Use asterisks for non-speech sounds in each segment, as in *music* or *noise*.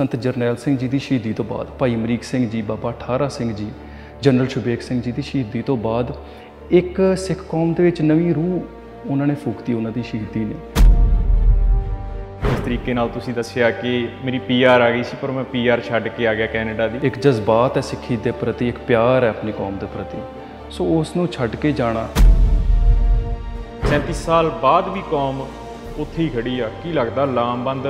ਸੰਤ ਜਰਨੈਲ ਸਿੰਘ ਜੀ ਦੀ ਸ਼ਹੀਦੀ ਤੋਂ ਬਾਅਦ ਭਾਈ ਅਮਰੀਕ ਸਿੰਘ ਜੀ ਬਾਬਾ ਠਾਰਾ ਸਿੰਘ ਜੀ ਜਨਰਲ ਸ਼ੁਭੇਕ ਸਿੰਘ ਜੀ ਦੀ ਸ਼ਹੀਦੀ ਤੋਂ ਬਾਅਦ ਇੱਕ ਸਿੱਖ ਕੌਮ ਦੇ ਵਿੱਚ ਨਵੀਂ ਰੂਹ ਉਹਨਾਂ ਨੇ ਫੂਕਤੀ ਉਹਨਾਂ ਦੀ ਸ਼ਹੀਦੀ ਨੇ ਇਸ ਤਰੀਕੇ ਨਾਲ ਤੁਸੀਂ ਦੱਸਿਆ ਕਿ ਮੇਰੀ ਪੀਆਰ ਆ ਗਈ ਸੀ ਪਰ ਮੈਂ ਪੀਆਰ ਛੱਡ ਕੇ ਆ ਗਿਆ ਕੈਨੇਡਾ ਦੀ ਇੱਕ ਜਜ਼ਬਾਤ ਹੈ ਸਿੱਖੀ ਦੇ ਪ੍ਰਤੀ ਇੱਕ ਪਿਆਰ ਹੈ ਆਪਣੀ ਕੌਮ ਦੇ ਪ੍ਰਤੀ ਸੋ ਉਸ ਨੂੰ ਛੱਡ ਕੇ ਜਾਣਾ 37 ਸਾਲ ਬਾਅਦ ਵੀ ਕੌਮ ਉੱਥੇ ਹੀ ਖੜੀ ਆ ਕੀ ਲੱਗਦਾ ਲਾਮਬੰਦ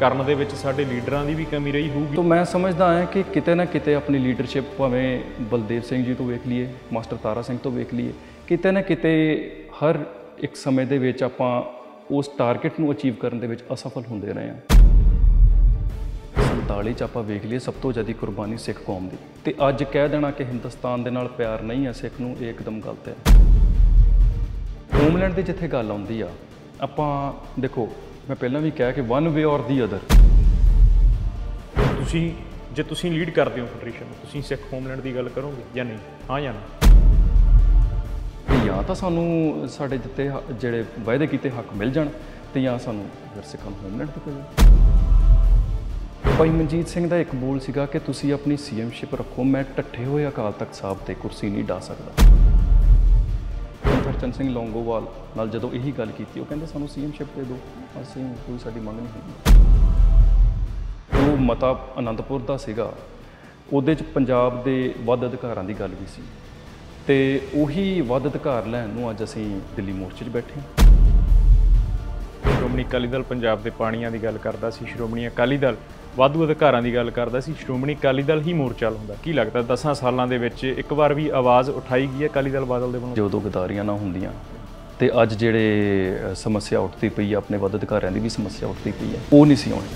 ਕਰਨ ਦੇ ਵਿੱਚ ਸਾਡੇ ਲੀਡਰਾਂ ਦੀ ਵੀ ਕਮੀ ਰਹੀ ਹੋਊਗੀ ਤਾਂ ਮੈਂ ਸਮਝਦਾ ਹਾਂ ਕਿ ਕਿਤੇ ਨਾ ਕਿਤੇ ਆਪਣੀ ਲੀਡਰਸ਼ਿਪ ਭਾਵੇਂ ਬਲਦੇਵ ਸਿੰਘ ਜੀ ਤੋਂ ਵੇਖ ਲਈਏ ਮਾਸਟਰ ਤਾਰਾ ਸਿੰਘ ਤੋਂ ਵੇਖ ਲਈਏ ਕਿਤੇ ਨਾ ਕਿਤੇ ਹਰ ਇੱਕ ਸਮੇਂ ਦੇ ਵਿੱਚ ਆਪਾਂ ਉਸ ਟਾਰਗੇਟ ਨੂੰ ਅਚੀਵ ਕਰਨ ਦੇ ਵਿੱਚ ਅਸਫਲ ਹੁੰਦੇ ਰਹੇ ਹਾਂ 47 ਚ ਆਪਾਂ ਵੇਖ ਲਈਏ ਸਭ ਤੋਂ ਜ਼ਿਆਦਾ ਕੁਰਬਾਨੀ ਸਿੱਖ ਕੌਮ ਦੀ ਤੇ ਅੱਜ ਕਹਿ ਦੇਣਾ ਕਿ ਹਿੰਦੁਸਤਾਨ ਦੇ ਨਾਲ ਪਿਆਰ ਨਹੀਂ ਹੈ ਸਿੱਖ ਨੂੰ ਇਹ ਇੱਕਦਮ ਗਲਤ ਹੈ ਹੋਮਲੈਂਡ ਦੀ ਜਿੱਥੇ ਗੱਲ ਆਉਂਦੀ ਆ ਆਪਾਂ ਦੇਖੋ ਮੈਂ ਪਹਿਲਾਂ ਵੀ ਕਿਹਾ ਕਿ ਵਨ ਵੇ ਔਰ ਦੀ ਅਦਰ ਤੁਸੀਂ ਜੇ ਤੁਸੀਂ ਲੀਡ ਕਰਦੇ ਹੋ ਫੈਡਰੇਸ਼ਨ ਨੂੰ ਤੁਸੀਂ ਸਿੱਖ ਹੋਮਲੈਂਡ ਦੀ ਗੱਲ ਕਰੋਗੇ ਜਾਂ ਨਹੀਂ ਹਾਂ ਜਾਂ ਨਹੀਂ ਜਾਂ ਤਾਂ ਸਾਨੂੰ ਸਾਡੇ ਦਿੱਤੇ ਜਿਹੜੇ ਵਾਅਦੇ ਕੀਤੇ ਹੱਕ ਮਿਲ ਜਾਣ ਤੇ ਜਾਂ ਸਾਨੂੰ ਫਿਰ ਸਿੱਖਾਂ ਨੂੰ ਹੋਮਲੈਂਡ ਤੇ ਭੇਜੋ ਭਾਈ ਮਨਜੀਤ ਸਿੰਘ ਦਾ ਇੱਕ ਬੋਲ ਸੀਗਾ ਕਿ ਤੁਸੀਂ ਆਪਣੀ ਸੀਐਮਸ਼ਿਪ ਰੱਖੋ ਮੈਂ ਟੱਠੇ ਹੋਏ ਅਕਾਲ ਤਖਤ ਸਾਹਿਬ ਤੇ ਕੁਰਸੀ ਨਹੀਂ ਢਾ ਸਕਦਾ ਹਰਚੰਦ ਸਿੰਘ ਲੌਂਗੋਵਾਲ ਨਾਲ ਜਦੋਂ ਇਹੀ ਗੱਲ ਕੀਤੀ ਉਹ ਕਹਿੰਦੇ ਸਾਨੂੰ ਸੀਐਮਸ਼ਿਪ ਦੇ ਦਿਓ ਅਸੀਂ ਕੋਈ ਸਾਡੀ ਮੰਗ ਨਹੀਂ ਕੀਤੀ ਉਹ ਮਤਾ ਅਨੰਦਪੁਰ ਦਾ ਸੀਗਾ ਉਹਦੇ ਚ ਪੰਜਾਬ ਦੇ ਵੱਧ ਅਧਿਕਾਰਾਂ ਦੀ ਗੱਲ ਵੀ ਸੀ ਤੇ ਉਹੀ ਵੱਧ ਅਧਿਕਾਰ ਲੈਣ ਨੂੰ ਅੱਜ ਅਸੀਂ ਦਿੱਲੀ ਮੋਰਚੇ 'ਚ ਬੈਠੇ ਹਾਂ ਸ਼੍ਰੋਮਣੀ ਅਕਾਲੀ ਦਲ ਪੰਜਾਬ ਦੇ ਪਾਣੀਆਂ ਦੀ ਗੱਲ ਕਰਦਾ ਸੀ ਸ਼੍ਰੋਮਣੀ ਅਕਾਲੀ ਦਲ ਵਾਧੂ ਅਧਿਕਾਰਾਂ ਦੀ ਗੱਲ ਕਰਦਾ ਸੀ ਸ਼੍ਰੋਮਣੀ ਅਕਾਲੀ ਦਲ ਹੀ ਮੋਰਚਾ ਲਾਉਂਦਾ ਕੀ ਲੱਗਦਾ 10 ਸਾਲਾਂ ਦੇ ਵਿੱਚ ਇੱਕ ਵਾਰ ਵੀ ਆਵਾਜ਼ ਉਠਾਈ ਗਈ ਹੈ ਅਕਾਲੀ ਦਲ ਬਾਦਲ ਦੇ ਵੱਲੋਂ ਜਦੋਂ ਗਦਾਰੀਆਂ ਨਾ ਹੁੰਦੀਆਂ ਤੇ ਅੱਜ ਜਿਹੜੇ ਸਮੱਸਿਆ ਉੱਠਦੀ ਪਈ ਆ ਆਪਣੇ ਵੱਧ ਅਧਿਕਾਰੀਆਂ ਦੀ ਵੀ ਸਮੱਸਿਆ ਉੱਠਦੀ ਪਈ ਆ ਉਹ ਨਹੀਂ ਸੀ ਆਉਣੀ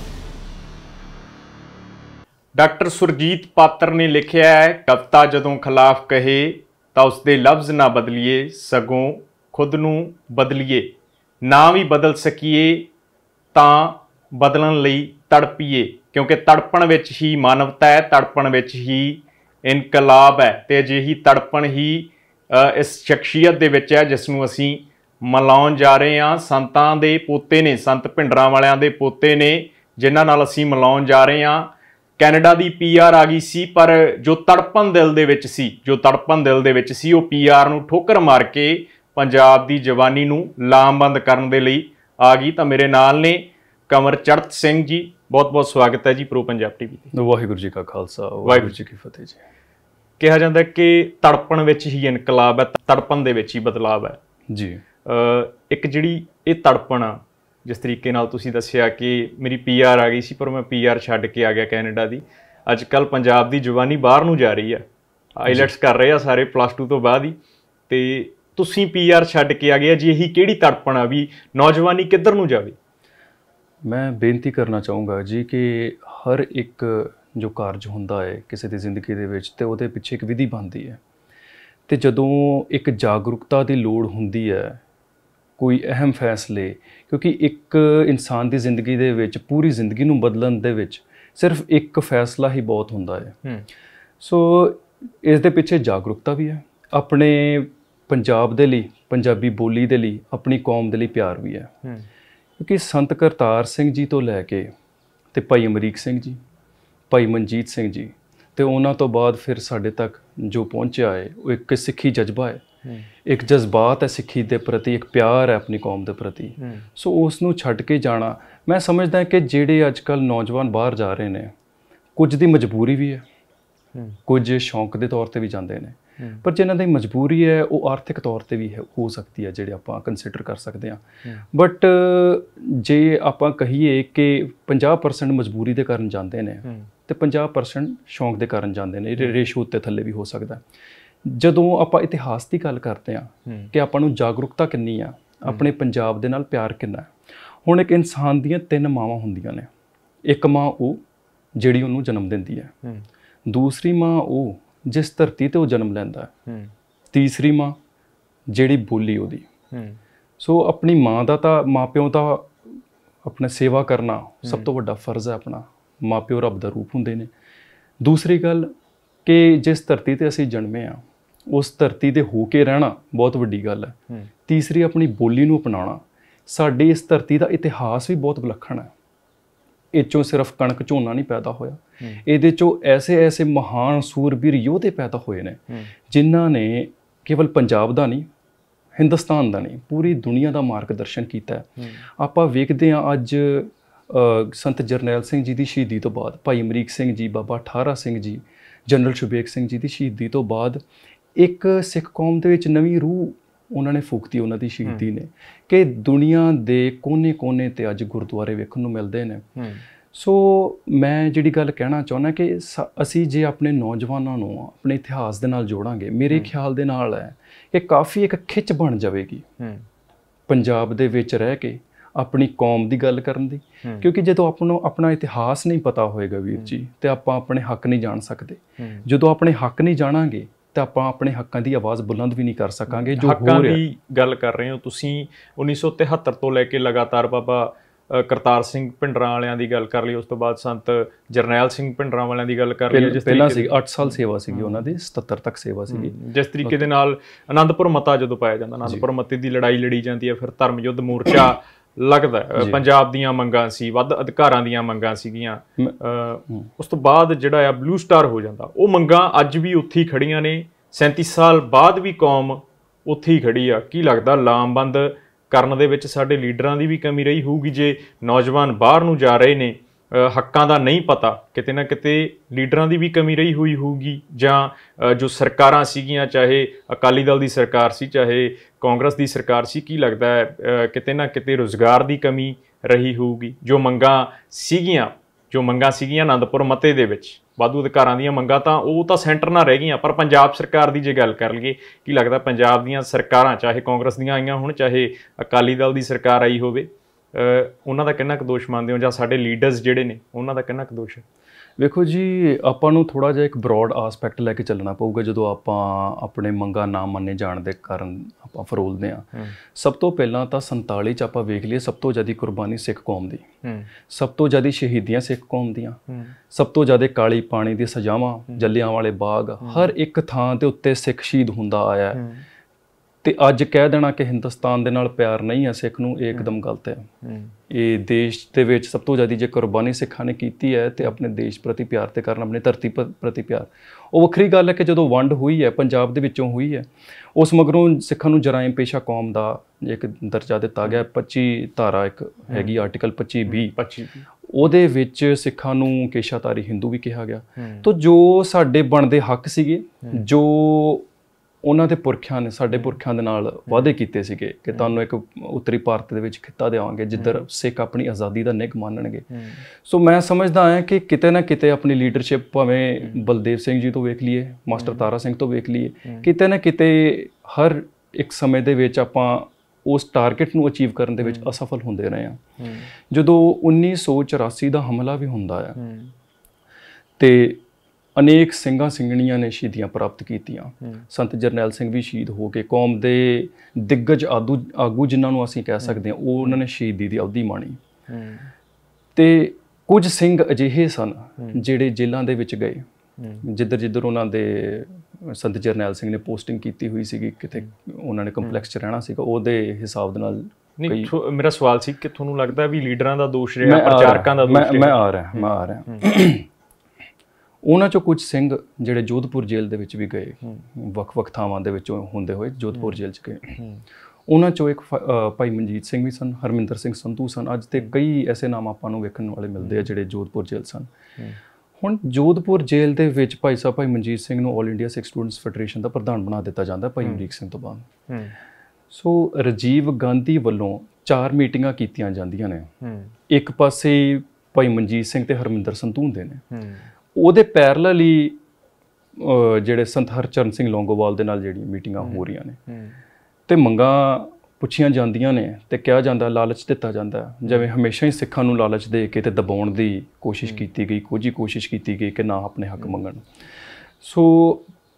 ਡਾਕਟਰ ਸੁਰਜੀਤ ਪਾਤਰ ਨੇ ਲਿਖਿਆ ਹੈ ਕਵਤਾ ਜਦੋਂ ਖਿਲਾਫ ਕਹੇ ਤਾਂ ਉਸ ਦੇ ਲਫ਼ਜ਼ ਨਾ ਬਦਲੀਏ ਸਗੋਂ ਖੁਦ ਨੂੰ ਬਦਲੀਏ ਨਾ ਵੀ ਬਦਲ ਸਕੀਏ ਤਾਂ ਬਦਲਣ ਲਈ ਤੜਪੀਏ ਕਿਉਂਕਿ ਤੜਪਣ ਵਿੱਚ ਹੀ ਮਾਨਵਤਾ ਹੈ ਤੜਪਣ ਵਿੱਚ ਹੀ ਇਨਕਲਾਬ ਹੈ ਤੇ ਅਜਿਹੀ ਤੜਪਣ ਹੀ ਇਸ ਸ਼ਖਸੀਅਤ ਦੇ ਵਿੱਚ ਹੈ ਜਿਸ ਨੂੰ ਅਸੀਂ ਮਲਾਉਣ ਜਾ ਰਹੇ ਹਾਂ ਸੰਤਾਂ ਦੇ ਪੋਤੇ ਨੇ ਸੰਤ ਭਿੰਡਰਾਂ ਵਾਲਿਆਂ ਦੇ ਪੋਤੇ ਨੇ ਜਿਨ੍ਹਾਂ ਨਾਲ ਅਸੀਂ ਮਲਾਉਣ ਜਾ ਰਹੇ ਹਾਂ ਕੈਨੇਡਾ ਦੀ ਪੀਆਰ ਆ ਗਈ ਸੀ ਪਰ ਜੋ ਤੜਪਨ ਦਿਲ ਦੇ ਵਿੱਚ ਸੀ ਜੋ ਤੜਪਨ ਦਿਲ ਦੇ ਵਿੱਚ ਸੀ ਉਹ ਪੀਆਰ ਨੂੰ ਠੋਕਰ ਮਾਰ ਕੇ ਪੰਜਾਬ ਦੀ ਜਵਾਨੀ ਨੂੰ ਲਾਮਬੰਦ ਕਰਨ ਦੇ ਲਈ ਆ ਗਈ ਤਾਂ ਮੇਰੇ ਨਾਲ ਨੇ ਕਮਰ ਚੜਤ ਸਿੰਘ ਜੀ ਬਹੁਤ-ਬਹੁਤ ਸਵਾਗਤ ਹੈ ਜੀ ਪ੍ਰੋ ਪੰਜਾਬ ਟੀਵੀ ਤੇ ਵਾਹਿਗੁਰੂ ਜੀ ਕਾ ਖਾਲਸਾ ਵਾਹਿਗੁਰੂ ਜੀ ਕੀ ਫਤਿਹ ਜੀ ਕਿਹਾ ਜਾਂਦਾ ਕਿ ਤੜਪਣ ਵਿੱਚ ਹੀ ਇਨਕਲਾਬ ਹੈ ਤੜਪਣ ਦੇ ਵਿੱਚ ਹੀ ਬਦਲਾਅ ਹੈ ਜੀ ਇੱਕ ਜਿਹੜੀ ਇਹ ਤੜਪਣ ਆ ਜਿਸ ਤਰੀਕੇ ਨਾਲ ਤੁਸੀਂ ਦੱਸਿਆ ਕਿ ਮੇਰੀ ਪੀਆਰ ਆ ਗਈ ਸੀ ਪਰ ਮੈਂ ਪੀਆਰ ਛੱਡ ਕੇ ਆ ਗਿਆ ਕੈਨੇਡਾ ਦੀ ਅੱਜ ਕੱਲ ਪੰਜਾਬ ਦੀ ਜਵਾਨੀ ਬਾਹਰ ਨੂੰ ਜਾ ਰਹੀ ਆ ਆਈਲੈਟਸ ਕਰ ਰਹੇ ਆ ਸਾਰੇ ਪਲੱਸ 2 ਤੋਂ ਬਾਅਦ ਹੀ ਤੇ ਤੁਸੀਂ ਪੀਆਰ ਛੱਡ ਕੇ ਆ ਗਏ ਜੀ ਇਹੀ ਕਿਹੜੀ ਤੜਪਣ ਆ ਵੀ ਨੌਜਵਾਨੀ ਕਿੱਧਰ ਨੂੰ ਜਾਵੇ ਮੈਂ ਬੇਨਤੀ ਕਰਨਾ ਚਾਹੂੰਗਾ ਜੀ ਕਿ ਹਰ ਇੱਕ ਜੋ ਕਾਰਜ ਹੁੰਦਾ ਹੈ ਕਿਸੇ ਦੀ ਜ਼ਿੰਦਗੀ ਦੇ ਵਿੱਚ ਤੇ ਉਹਦੇ ਪਿੱਛੇ ਇੱਕ ਵਿਧੀ ਬਣਦੀ ਹੈ ਤੇ ਜਦੋਂ ਇੱਕ ਜਾਗਰੂਕਤਾ ਦੀ ਲੋੜ ਹੁੰਦੀ ਹੈ ਕੋਈ ਅਹਿਮ ਫੈਸਲੇ ਕਿਉਂਕਿ ਇੱਕ ਇਨਸਾਨ ਦੀ ਜ਼ਿੰਦਗੀ ਦੇ ਵਿੱਚ ਪੂਰੀ ਜ਼ਿੰਦਗੀ ਨੂੰ ਬਦਲਣ ਦੇ ਵਿੱਚ ਸਿਰਫ ਇੱਕ ਫੈਸਲਾ ਹੀ ਬਹੁਤ ਹੁੰਦਾ ਹੈ ਸੋ ਇਸ ਦੇ ਪਿੱਛੇ ਜਾਗਰੂਕਤਾ ਵੀ ਹੈ ਆਪਣੇ ਪੰਜਾਬ ਦੇ ਲਈ ਪੰਜਾਬੀ ਬੋਲੀ ਦੇ ਲਈ ਆਪਣੀ ਕੌਮ ਦੇ ਲਈ ਪਿਆਰ ਵੀ ਹੈ ਕਿਉਂਕਿ ਸੰਤ ਕਰਤਾਰ ਸਿੰਘ ਜੀ ਤੋਂ ਲੈ ਕੇ ਤੇ ਭਾਈ ਅਮਰੀਕ ਸਿੰਘ ਜੀ ਭਾਈ ਮਨਜੀਤ ਸਿੰਘ ਜੀ ਤੇ ਉਹਨਾਂ ਤੋਂ ਬਾਅਦ ਫਿਰ ਸਾਡੇ ਤੱਕ ਜੋ ਪਹੁੰਚਿਆ ਹੈ ਉਹ ਇੱਕ ਸਿੱਖੀ ਜਜ਼ਬਾ ਹੈ ਇੱਕ ਜਜ਼ਬਾਤ ਹੈ ਸਿੱਖੀ ਦੇ ਪ੍ਰਤੀ ਇੱਕ ਪਿਆਰ ਹੈ ਆਪਣੀ ਕੌਮ ਦੇ ਪ੍ਰਤੀ ਸੋ ਉਸ ਨੂੰ ਛੱਡ ਕੇ ਜਾਣਾ ਮੈਂ ਸਮਝਦਾ ਕਿ ਜਿਹੜੇ ਅੱਜਕੱਲ ਨੌਜਵਾਨ ਬਾਹਰ ਜਾ ਰਹੇ ਨੇ ਕੁਝ ਦੀ ਮਜਬੂਰੀ ਵੀ ਹੈ ਕੁਝ ਸ਼ੌਂਕ ਦੇ ਤੌਰ ਤੇ ਵੀ ਜਾਂਦੇ ਨੇ ਪਰ ਜਿਨ੍ਹਾਂ ਦੀ ਮਜਬੂਰੀ ਹੈ ਉਹ ਆਰਥਿਕ ਤੌਰ ਤੇ ਵੀ ਹੋ ਸਕਦੀ ਹੈ ਜਿਹੜੇ ਆਪਾਂ ਕੰਸੀਡਰ ਕਰ ਸਕਦੇ ਹਾਂ ਬਟ ਜੇ ਆਪਾਂ ਕਹੀਏ ਕਿ 50% ਮਜਬੂਰੀ ਦੇ ਕਾਰਨ ਜਾਂਦੇ ਨੇ ਤੇ 50% ਸ਼ੌਂਕ ਦੇ ਕਾਰਨ ਜਾਂਦੇ ਨੇ ਇਹ ਰੇਸ਼ੋ ਉੱਤੇ ਥੱਲੇ ਵੀ ਹੋ ਸਕਦਾ ਹੈ ਜਦੋਂ ਆਪਾਂ ਇਤਿਹਾਸ ਦੀ ਗੱਲ ਕਰਦੇ ਆ ਕਿ ਆਪਾਂ ਨੂੰ ਜਾਗਰੂਕਤਾ ਕਿੰਨੀ ਆ ਆਪਣੇ ਪੰਜਾਬ ਦੇ ਨਾਲ ਪਿਆਰ ਕਿੰਨਾ ਹੁਣ ਇੱਕ ਇਨਸਾਨ ਦੀਆਂ ਤਿੰਨ ਮਾਵਾਂ ਹੁੰਦੀਆਂ ਨੇ ਇੱਕ ਮਾਂ ਉਹ ਜਿਹੜੀ ਉਹਨੂੰ ਜਨਮ ਦਿੰਦੀ ਹੈ ਦੂਸਰੀ ਮਾਂ ਉਹ ਜਿਸ ਧਰਤੀ ਤੇ ਉਹ ਜਨਮ ਲੈਂਦਾ ਤੀਸਰੀ ਮਾਂ ਜਿਹੜੀ ਬੋਲੀ ਉਹਦੀ ਸੋ ਆਪਣੀ ਮਾਂ ਦਾ ਤਾਂ ਮਾਪਿਓ ਦਾ ਆਪਣਾ ਸੇਵਾ ਕਰਨਾ ਸਭ ਤੋਂ ਵੱਡਾ ਫਰਜ਼ ਹੈ ਆਪਣਾ ਮਾਪਿਓ ਰੱਬ ਦਾ ਰੂਪ ਹੁੰਦੇ ਨੇ ਦੂਸਰੀ ਗੱਲ ਕਿ ਜਿਸ ਧਰਤੀ ਤੇ ਅਸੀਂ ਜਨਮੇ ਆ ਉਸ ਧਰਤੀ ਦੇ ਹੋ ਕੇ ਰਹਿਣਾ ਬਹੁਤ ਵੱਡੀ ਗੱਲ ਹੈ ਤੀਸਰੀ ਆਪਣੀ ਬੋਲੀ ਨੂੰ ਅਪਣਾਉਣਾ ਸਾਡੇ ਇਸ ਧਰਤੀ ਦਾ ਇਤਿਹਾਸ ਵੀ ਬਹੁਤ ਵਿਲੱਖਣ ਹੈ ਇਹ ਚੋਂ ਸਿਰਫ ਕਣਕ ਝੋਨਾ ਨਹੀਂ ਪੈਦਾ ਹੋਇਆ ਇਹਦੇ ਚੋਂ ਐਸੇ ਐਸੇ ਮਹਾਨ ਸੂਰਬੀਰ ਯੋਧੇ ਪੈਦਾ ਹੋਏ ਨੇ ਜਿਨ੍ਹਾਂ ਨੇ ਕੇਵਲ ਪੰਜਾਬ ਦਾ ਨਹੀਂ ਹਿੰਦੁਸਤਾਨ ਦਾ ਨਹੀਂ ਪੂਰੀ ਦੁਨੀਆ ਦਾ ਮਾਰਗਦਰਸ਼ਨ ਕੀਤਾ ਆਪਾਂ ਵੇਖਦੇ ਹਾਂ ਅੱਜ ਸੰਤ ਜਰਨੈਲ ਸਿੰਘ ਜੀ ਦੀ ਸ਼ਹੀਦੀ ਤੋਂ ਬਾਅਦ ਭਾਈ ਅਮਰੀਕ ਸਿੰਘ ਜੀ ਬਾਬਾ ਠਾਰਾ ਸਿੰਘ ਜੀ ਜਨਰਲ ਸ਼ੁਭੇਕ ਸਿੰਘ ਜੀ ਦੀ ਸ਼ਹੀਦੀ ਤੋਂ ਬਾਅਦ ਇੱਕ ਸਿੱਖ ਕੌਮ ਦੇ ਵਿੱਚ ਨਵੀਂ ਰੂਹ ਉਹਨਾਂ ਨੇ ਫੂਕਤੀ ਉਹਨਾਂ ਦੀ ਸ਼ਹੀਦੀ ਨੇ ਕਿ ਦੁਨੀਆ ਦੇ ਕੋਨੇ-ਕੋਨੇ ਤੇ ਅੱਜ ਗੁਰਦੁਆਰੇ ਵੇਖਣ ਨੂੰ ਮਿਲਦੇ ਨੇ ਸੋ ਮੈਂ ਜਿਹੜੀ ਗੱਲ ਕਹਿਣਾ ਚਾਹੁੰਦਾ ਕਿ ਅਸੀਂ ਜੇ ਆਪਣੇ ਨੌਜਵਾਨਾਂ ਨੂੰ ਆਪਣੇ ਇਤਿਹਾਸ ਦੇ ਨਾਲ ਜੋੜਾਂਗੇ ਮੇਰੇ ਖਿਆਲ ਦੇ ਨਾਲ ਹੈ ਕਿ ਕਾਫੀ ਇੱਕ ਖਿੱਚ ਬਣ ਜਾਵੇਗੀ ਪੰਜਾਬ ਦੇ ਵਿੱਚ ਰਹਿ ਕੇ ਆਪਣੀ ਕੌਮ ਦੀ ਗੱਲ ਕਰਨ ਦੀ ਕਿਉਂਕਿ ਜਦੋਂ ਆਪ ਨੂੰ ਆਪਣਾ ਇਤਿਹਾਸ ਨਹੀਂ ਪਤਾ ਹੋਏਗਾ ਵੀਰ ਜੀ ਤੇ ਆਪਾਂ ਆਪਣੇ ਹੱਕ ਨਹੀਂ ਜਾਣ ਸਕਦੇ ਜਦੋਂ ਆਪਣੇ ਹੱਕ ਨਹੀਂ ਜਾਣਾਂਗੇ ਤਾਂ ਆਪਾਂ ਆਪਣੇ ਹੱਕਾਂ ਦੀ ਆਵਾਜ਼ ਬੁਲੰਦ ਵੀ ਨਹੀਂ ਕਰ ਸਕਾਂਗੇ ਜੋ ਹੋ ਰਿਹਾ ਹੱਕਾਂ ਦੀ ਗੱਲ ਕਰ ਰਹੇ ਹੋ ਤੁਸੀਂ 1973 ਤੋਂ ਲੈ ਕੇ ਲਗਾਤਾਰ ਬਾਬਾ ਕਰਤਾਰ ਸਿੰਘ ਭਿੰਡਰਾਂ ਵਾਲਿਆਂ ਦੀ ਗੱਲ ਕਰ ਲਈ ਉਸ ਤੋਂ ਬਾਅਦ ਸੰਤ ਜਰਨੈਲ ਸਿੰਘ ਭਿੰਡਰਾਂ ਵਾਲਿਆਂ ਦੀ ਗੱਲ ਕਰ ਲਈ ਜਿਸ ਪਹਿਲਾਂ ਸੀ 8 ਸਾਲ ਸੇਵਾ ਸੀਗੀ ਉਹਨਾਂ ਦੀ 77 ਤੱਕ ਸੇਵਾ ਸੀਗੀ ਜਿਸ ਤਰੀਕੇ ਦੇ ਨਾਲ ਆਨੰਦਪੁਰ ਮਤਾ ਜਦੋਂ ਪਾਇਆ ਜਾਂਦਾ ਆਨੰਦਪੁਰ ਮਤੇ ਦੀ ਲੜਾਈ ਲੜੀ ਜਾਂਦੀ ਹੈ ਫਿਰ ਧਰਮ ਯੁੱਧ ਮੋਰਚਾ *coughs* ਲੱਗਦਾ ਪੰਜਾਬ ਦੀਆਂ ਮੰਗਾਂ ਸੀ ਵੱਧ ਅਧਿਕਾਰਾਂ ਦੀਆਂ ਮੰਗਾਂ ਸੀਗੀਆਂ ਉਸ ਤੋਂ ਬਾਅਦ ਜਿਹੜਾ ਆ ਬਲੂ ਸਟਾਰ ਹੋ ਜਾਂਦਾ ਉਹ ਮੰਗਾਂ ਅੱਜ ਵੀ ਉੱਥੇ ਹੀ ਖੜੀਆਂ ਨੇ 37 ਸਾਲ ਬਾਅਦ ਵੀ ਕੌਮ ਉੱਥੇ ਹੀ ਖੜੀ ਆ ਕੀ ਲੱਗਦਾ ਲਾਮਬੰਦ ਕਰਨ ਦੇ ਵਿੱਚ ਸਾਡੇ ਲੀਡਰਾਂ ਦੀ ਵੀ ਕਮੀ ਰਹੀ ਹੋਊਗੀ ਜੇ ਨੌਜਵਾਨ ਬਾਹਰ ਨੂੰ ਜਾ ਰਹੇ ਨੇ ਹੱਕਾਂ ਦਾ ਨਹੀਂ ਪਤਾ ਕਿਤੇ ਨਾ ਕਿਤੇ ਲੀਡਰਾਂ ਦੀ ਵੀ ਕਮੀ ਰਹੀ ਹੋਈ ਹੋਊਗੀ ਜਾਂ ਜੋ ਸਰਕਾਰਾਂ ਸੀਗੀਆਂ ਚਾਹੇ ਅਕਾਲੀ ਦਲ ਦੀ ਸਰਕਾਰ ਸੀ ਚਾਹੇ ਕਾਂਗਰਸ ਦੀ ਸਰਕਾਰ ਸੀ ਕੀ ਲੱਗਦਾ ਹੈ ਕਿਤੇ ਨਾ ਕਿਤੇ ਰੋਜ਼ਗਾਰ ਦੀ ਕਮੀ ਰਹੀ ਹੋਊਗੀ ਜੋ ਮੰਗਾਂ ਸੀਗੀਆਂ ਜੋ ਮੰਗਾਂ ਸੀਗੀਆਂ ਆਨੰਦਪੁਰ ਮਤੇ ਦੇ ਵਿੱਚ ਵਾਧੂ ਅਧਿਕਾਰਾਂ ਦੀਆਂ ਮੰਗਾਂ ਤਾਂ ਉਹ ਤਾਂ ਸੈਂਟਰ ਨਾਲ ਰਹਿ ਗਈਆਂ ਪਰ ਪੰਜਾਬ ਸਰਕਾਰ ਦੀ ਜੇ ਗੱਲ ਕਰ ਲਈਏ ਕੀ ਲੱਗਦਾ ਪੰਜਾਬ ਦੀਆਂ ਸਰਕਾਰਾਂ ਚਾਹੇ ਕਾਂਗਰਸ ਦੀਆਂ ਆਈਆਂ ਹੁਣ ਚਾਹੇ ਅਕਾਲੀ ਦਲ ਦੀ ਸਰਕਾਰ ਆਈ ਹੋਵੇ ਉਹਨਾਂ ਦਾ ਕਿੰਨਾ ਕੁ ਦੋਸ਼ ਮੰਨਦੇ ਹੋ ਜਾਂ ਸਾਡੇ ਲੀਡਰਸ ਜਿਹੜੇ ਨੇ ਉਹਨਾਂ ਦਾ ਕਿੰਨਾ ਕੁ ਦੋਸ਼ ਹੈ ਵੇਖੋ ਜੀ ਆਪਾਂ ਨੂੰ ਥੋੜਾ ਜਿਹਾ ਇੱਕ ਬ੍ਰੌਡ ਐਸਪੈਕਟ ਲੈ ਕੇ ਚੱਲਣਾ ਪਊਗਾ ਜਦੋਂ ਆਪਾਂ ਆਪਣੇ ਮੰਗਾ ਨਾ ਮੰਨੇ ਜਾਣ ਦੇ ਕਾਰਨ ਆਪਾਂ ਫਰੋਲਦੇ ਆ ਸਭ ਤੋਂ ਪਹਿਲਾਂ ਤਾਂ 47 ਚ ਆਪਾਂ ਵੇਖ ਲਈਏ ਸਭ ਤੋਂ ਜ਼ਿਆਦੀ ਕੁਰਬਾਨੀ ਸਿੱਖ ਕੌਮ ਦੀ ਸਭ ਤੋਂ ਜ਼ਿਆਦੀ ਸ਼ਹੀਦੀਆਂ ਸਿੱਖ ਕੌਮ ਦੀਆਂ ਸਭ ਤੋਂ ਜ਼ਿਆਦੇ ਕਾਲੀ ਪਾਣੀ ਦੀ ਸਜ਼ਾਵਾਂ ਜੱਲਿਆਂ ਵਾਲੇ ਬਾਗ ਹਰ ਇੱਕ ਥਾਂ ਤੇ ਉੱਤੇ ਸਿੱਖ ਸ਼ਹੀਦ ਹੁੰਦਾ ਆਇਆ ਹੈ ਤੇ ਅੱਜ ਕਹਿ ਦੇਣਾ ਕਿ ਹਿੰਦੁਸਤਾਨ ਦੇ ਨਾਲ ਪਿਆਰ ਨਹੀਂ ਹੈ ਸਿੱਖ ਨੂੰ ਇੱਕਦਮ ਗਲਤ ਹੈ ਇਹ ਦੇਸ਼ ਦੇ ਵਿੱਚ ਸਭ ਤੋਂ ਜ਼ਿਆਦਾ ਜੇ ਕੁਰਬਾਨੀ ਸਿੱਖਾਂ ਨੇ ਕੀਤੀ ਹੈ ਤੇ ਆਪਣੇ ਦੇਸ਼ ਪ੍ਰਤੀ ਪਿਆਰ ਤੇ ਕਰਨ ਆਪਣੇ ਧਰਤੀ ਪ੍ਰਤੀ ਪਿਆਰ ਉਹ ਵੱਖਰੀ ਗੱਲ ਹੈ ਕਿ ਜਦੋਂ ਵੰਡ ਹੋਈ ਹੈ ਪੰਜਾਬ ਦੇ ਵਿੱਚੋਂ ਹੋਈ ਹੈ ਉਸ ਮਗਰੋਂ ਸਿੱਖਾਂ ਨੂੰ ਜਰਾਇਮ ਪੇਸ਼ਾ ਕੌਮ ਦਾ ਇੱਕ ਦਰਜਾ ਦਿੱਤਾ ਗਿਆ 25 ਧਾਰਾ ਇੱਕ ਹੈਗੀ ਆਰਟੀਕਲ 25 ਬੀ 25 ਉਹਦੇ ਵਿੱਚ ਸਿੱਖਾਂ ਨੂੰ ਕੇਸ਼ਾਤਾਰੀ ਹਿੰਦੂ ਵੀ ਕਿਹਾ ਗਿਆ ਤਾਂ ਜੋ ਸਾਡੇ ਬਣਦੇ ਹੱਕ ਸੀਗੇ ਜੋ ਉਹਨਾਂ ਦੇ ਪੁਰਖਿਆਂ ਨੇ ਸਾਡੇ ਪੁਰਖਿਆਂ ਦੇ ਨਾਲ ਵਾਅਦੇ ਕੀਤੇ ਸੀਗੇ ਕਿ ਤੁਹਾਨੂੰ ਇੱਕ ਉੱਤਰੀ ਭਾਰਤ ਦੇ ਵਿੱਚ ਖਿੱਤਾ ਦੇਵਾਂਗੇ ਜਿੱਧਰ ਸਿੱਖ ਆਪਣੀ ਆਜ਼ਾਦੀ ਦਾ ਨਿਗ ਮੰਨਣਗੇ ਸੋ ਮੈਂ ਸਮਝਦਾ ਹਾਂ ਕਿ ਕਿਤੇ ਨਾ ਕਿਤੇ ਆਪਣੀ ਲੀਡਰਸ਼ਿਪ ਭਾਵੇਂ ਬਲਦੇਵ ਸਿੰਘ ਜੀ ਤੋਂ ਵੇਖ ਲਈਏ ਮਾਸਟਰ ਤਾਰਾ ਸਿੰਘ ਤੋਂ ਵੇਖ ਲਈਏ ਕਿਤੇ ਨਾ ਕਿਤੇ ਹਰ ਇੱਕ ਸਮੇਂ ਦੇ ਵਿੱਚ ਆਪਾਂ ਉਸ ਟਾਰਗੇਟ ਨੂੰ ਅਚੀਵ ਕਰਨ ਦੇ ਵਿੱਚ ਅਸਫਲ ਹੁੰਦੇ ਰਹੇ ਆ ਜਦੋਂ 1984 ਦਾ ਹਮਲਾ ਵੀ ਹੁੰਦਾ ਆ ਤੇ ਅਨੇਕ ਸਿੰਘਾਂ ਸਿੰਘਣੀਆਂ ਨੇ ਸ਼ਹੀਦੀਆਂ ਪ੍ਰਾਪਤ ਕੀਤੀਆਂ ਸੰਤ ਜਰਨੈਲ ਸਿੰਘ ਵੀ ਸ਼ਹੀਦ ਹੋ ਕੇ ਕੌਮ ਦੇ ਦਿੱਗਜ ਆਦੂ ਆਗੂ ਜਿਨ੍ਹਾਂ ਨੂੰ ਅਸੀਂ ਕਹਿ ਸਕਦੇ ਹਾਂ ਉਹ ਉਹਨਾਂ ਨੇ ਸ਼ਹੀਦੀ ਦੀ ਅਵਧੀ ਮਾਣੀ ਤੇ ਕੁਝ ਸਿੰਘ ਅਜਿਹੇ ਸਨ ਜਿਹੜੇ ਜੇਲ੍ਹਾਂ ਦੇ ਵਿੱਚ ਗਏ ਜਿੱਧਰ ਜਿੱਧਰ ਉਹਨਾਂ ਦੇ ਸੰਤ ਜਰਨੈਲ ਸਿੰਘ ਨੇ ਪੋਸਟਿੰਗ ਕੀਤੀ ਹੋਈ ਸੀਗੀ ਕਿਤੇ ਉਹਨਾਂ ਨੇ ਕੰਪਲੈਕਸ 'ਚ ਰਹਿਣਾ ਸੀਗਾ ਉਹਦੇ ਹਿਸਾਬ ਦੇ ਨਾਲ ਨਹੀਂ ਮੇਰਾ ਸਵਾਲ ਸੀ ਕਿ ਤੁਹਾਨੂੰ ਲੱਗਦਾ ਵੀ ਲੀਡਰਾਂ ਦਾ ਦੋਸ਼ ਰਿਹਾ ਪ੍ਰਚਾਰਕਾਂ ਦਾ ਦੋਸ਼ ਰਿਹਾ ਮੈਂ ਆ ਰਿਹਾ ਮੈਂ ਆ ਰਿਹਾ ਉਹਨਾਂ ਚੋਂ ਕੁਝ ਸਿੰਘ ਜਿਹੜੇ ਜੋਧਪੁਰ ਜੇਲ੍ਹ ਦੇ ਵਿੱਚ ਵੀ ਗਏ ਵੱਖ-ਵੱਖ ਥਾਵਾਂ ਦੇ ਵਿੱਚੋਂ ਹੁੰਦੇ ਹੋਏ ਜੋਧਪੁਰ ਜੇਲ੍ਹ 'ਚ ਗਏ ਉਹਨਾਂ ਚੋਂ ਇੱਕ ਭਾਈ ਮਨਜੀਤ ਸਿੰਘ ਵੀ ਸਨ ਹਰਮਿੰਦਰ ਸਿੰਘ ਸੰਤੂ ਸਨ ਅੱਜ ਤੇ ਕਈ ਐਸੇ ਨਾਮ ਆਪਾਂ ਨੂੰ ਵੇਖਣ ਵਾਲੇ ਮਿਲਦੇ ਆ ਜਿਹੜੇ ਜੋਧਪੁਰ ਜੇਲ੍ਹ ਸਨ ਹੁਣ ਜੋਧਪੁਰ ਜੇਲ੍ਹ ਦੇ ਵਿੱਚ ਭਾਈ ਸਾਹਿਬ ਭਾਈ ਮਨਜੀਤ ਸਿੰਘ ਨੂੰ 올 ਇੰਡੀਆ ਸਿੱਖ ਸਟੂਡੈਂਟਸ ਫੈਡਰੇਸ਼ਨ ਦਾ ਪ੍ਰਧਾਨ ਬਣਾ ਦਿੱਤਾ ਜਾਂਦਾ ਭਾਈ ਅਮਰੀਕ ਸਿੰਘ ਤੋਂ ਬਾਅਦ ਸੋ ਰਜੀਵ ਗਾਂਧੀ ਵੱਲੋਂ ਚਾਰ ਮੀਟਿੰਗਾਂ ਕੀਤੀਆਂ ਜਾਂਦੀਆਂ ਨੇ ਇੱਕ ਪਾਸੇ ਭਾਈ ਮਨਜੀਤ ਸਿੰਘ ਤੇ ਹਰਮਿੰਦਰ ਸੰਤੂ ਹੁੰਦੇ ਨੇ ਉਹਦੇ ਪੈਰਲਲ ਹੀ ਜਿਹੜੇ ਸੰਤ ਹਰਚਰਨ ਸਿੰਘ ਲੌਂਗੋਵਾਲ ਦੇ ਨਾਲ ਜਿਹੜੀਆਂ ਮੀਟਿੰਗਾਂ ਹੋ ਰਹੀਆਂ ਨੇ ਤੇ ਮੰਗਾਂ ਪੁੱਛੀਆਂ ਜਾਂਦੀਆਂ ਨੇ ਤੇ ਕਿਹਾ ਜਾਂਦਾ ਲਾਲਚ ਦਿੱਤਾ ਜਾਂਦਾ ਜਿਵੇਂ ਹਮੇਸ਼ਾ ਹੀ ਸਿੱਖਾਂ ਨੂੰ ਲਾਲਚ ਦੇ ਕੇ ਤੇ ਦਬਾਉਣ ਦੀ ਕੋਸ਼ਿਸ਼ ਕੀਤੀ ਗਈ ਕੋਝੀ ਕੋਸ਼ਿਸ਼ ਕੀਤੀ ਗਈ ਕਿ ਨਾ ਆਪਣੇ ਹੱਕ ਮੰਗਣ ਸੋ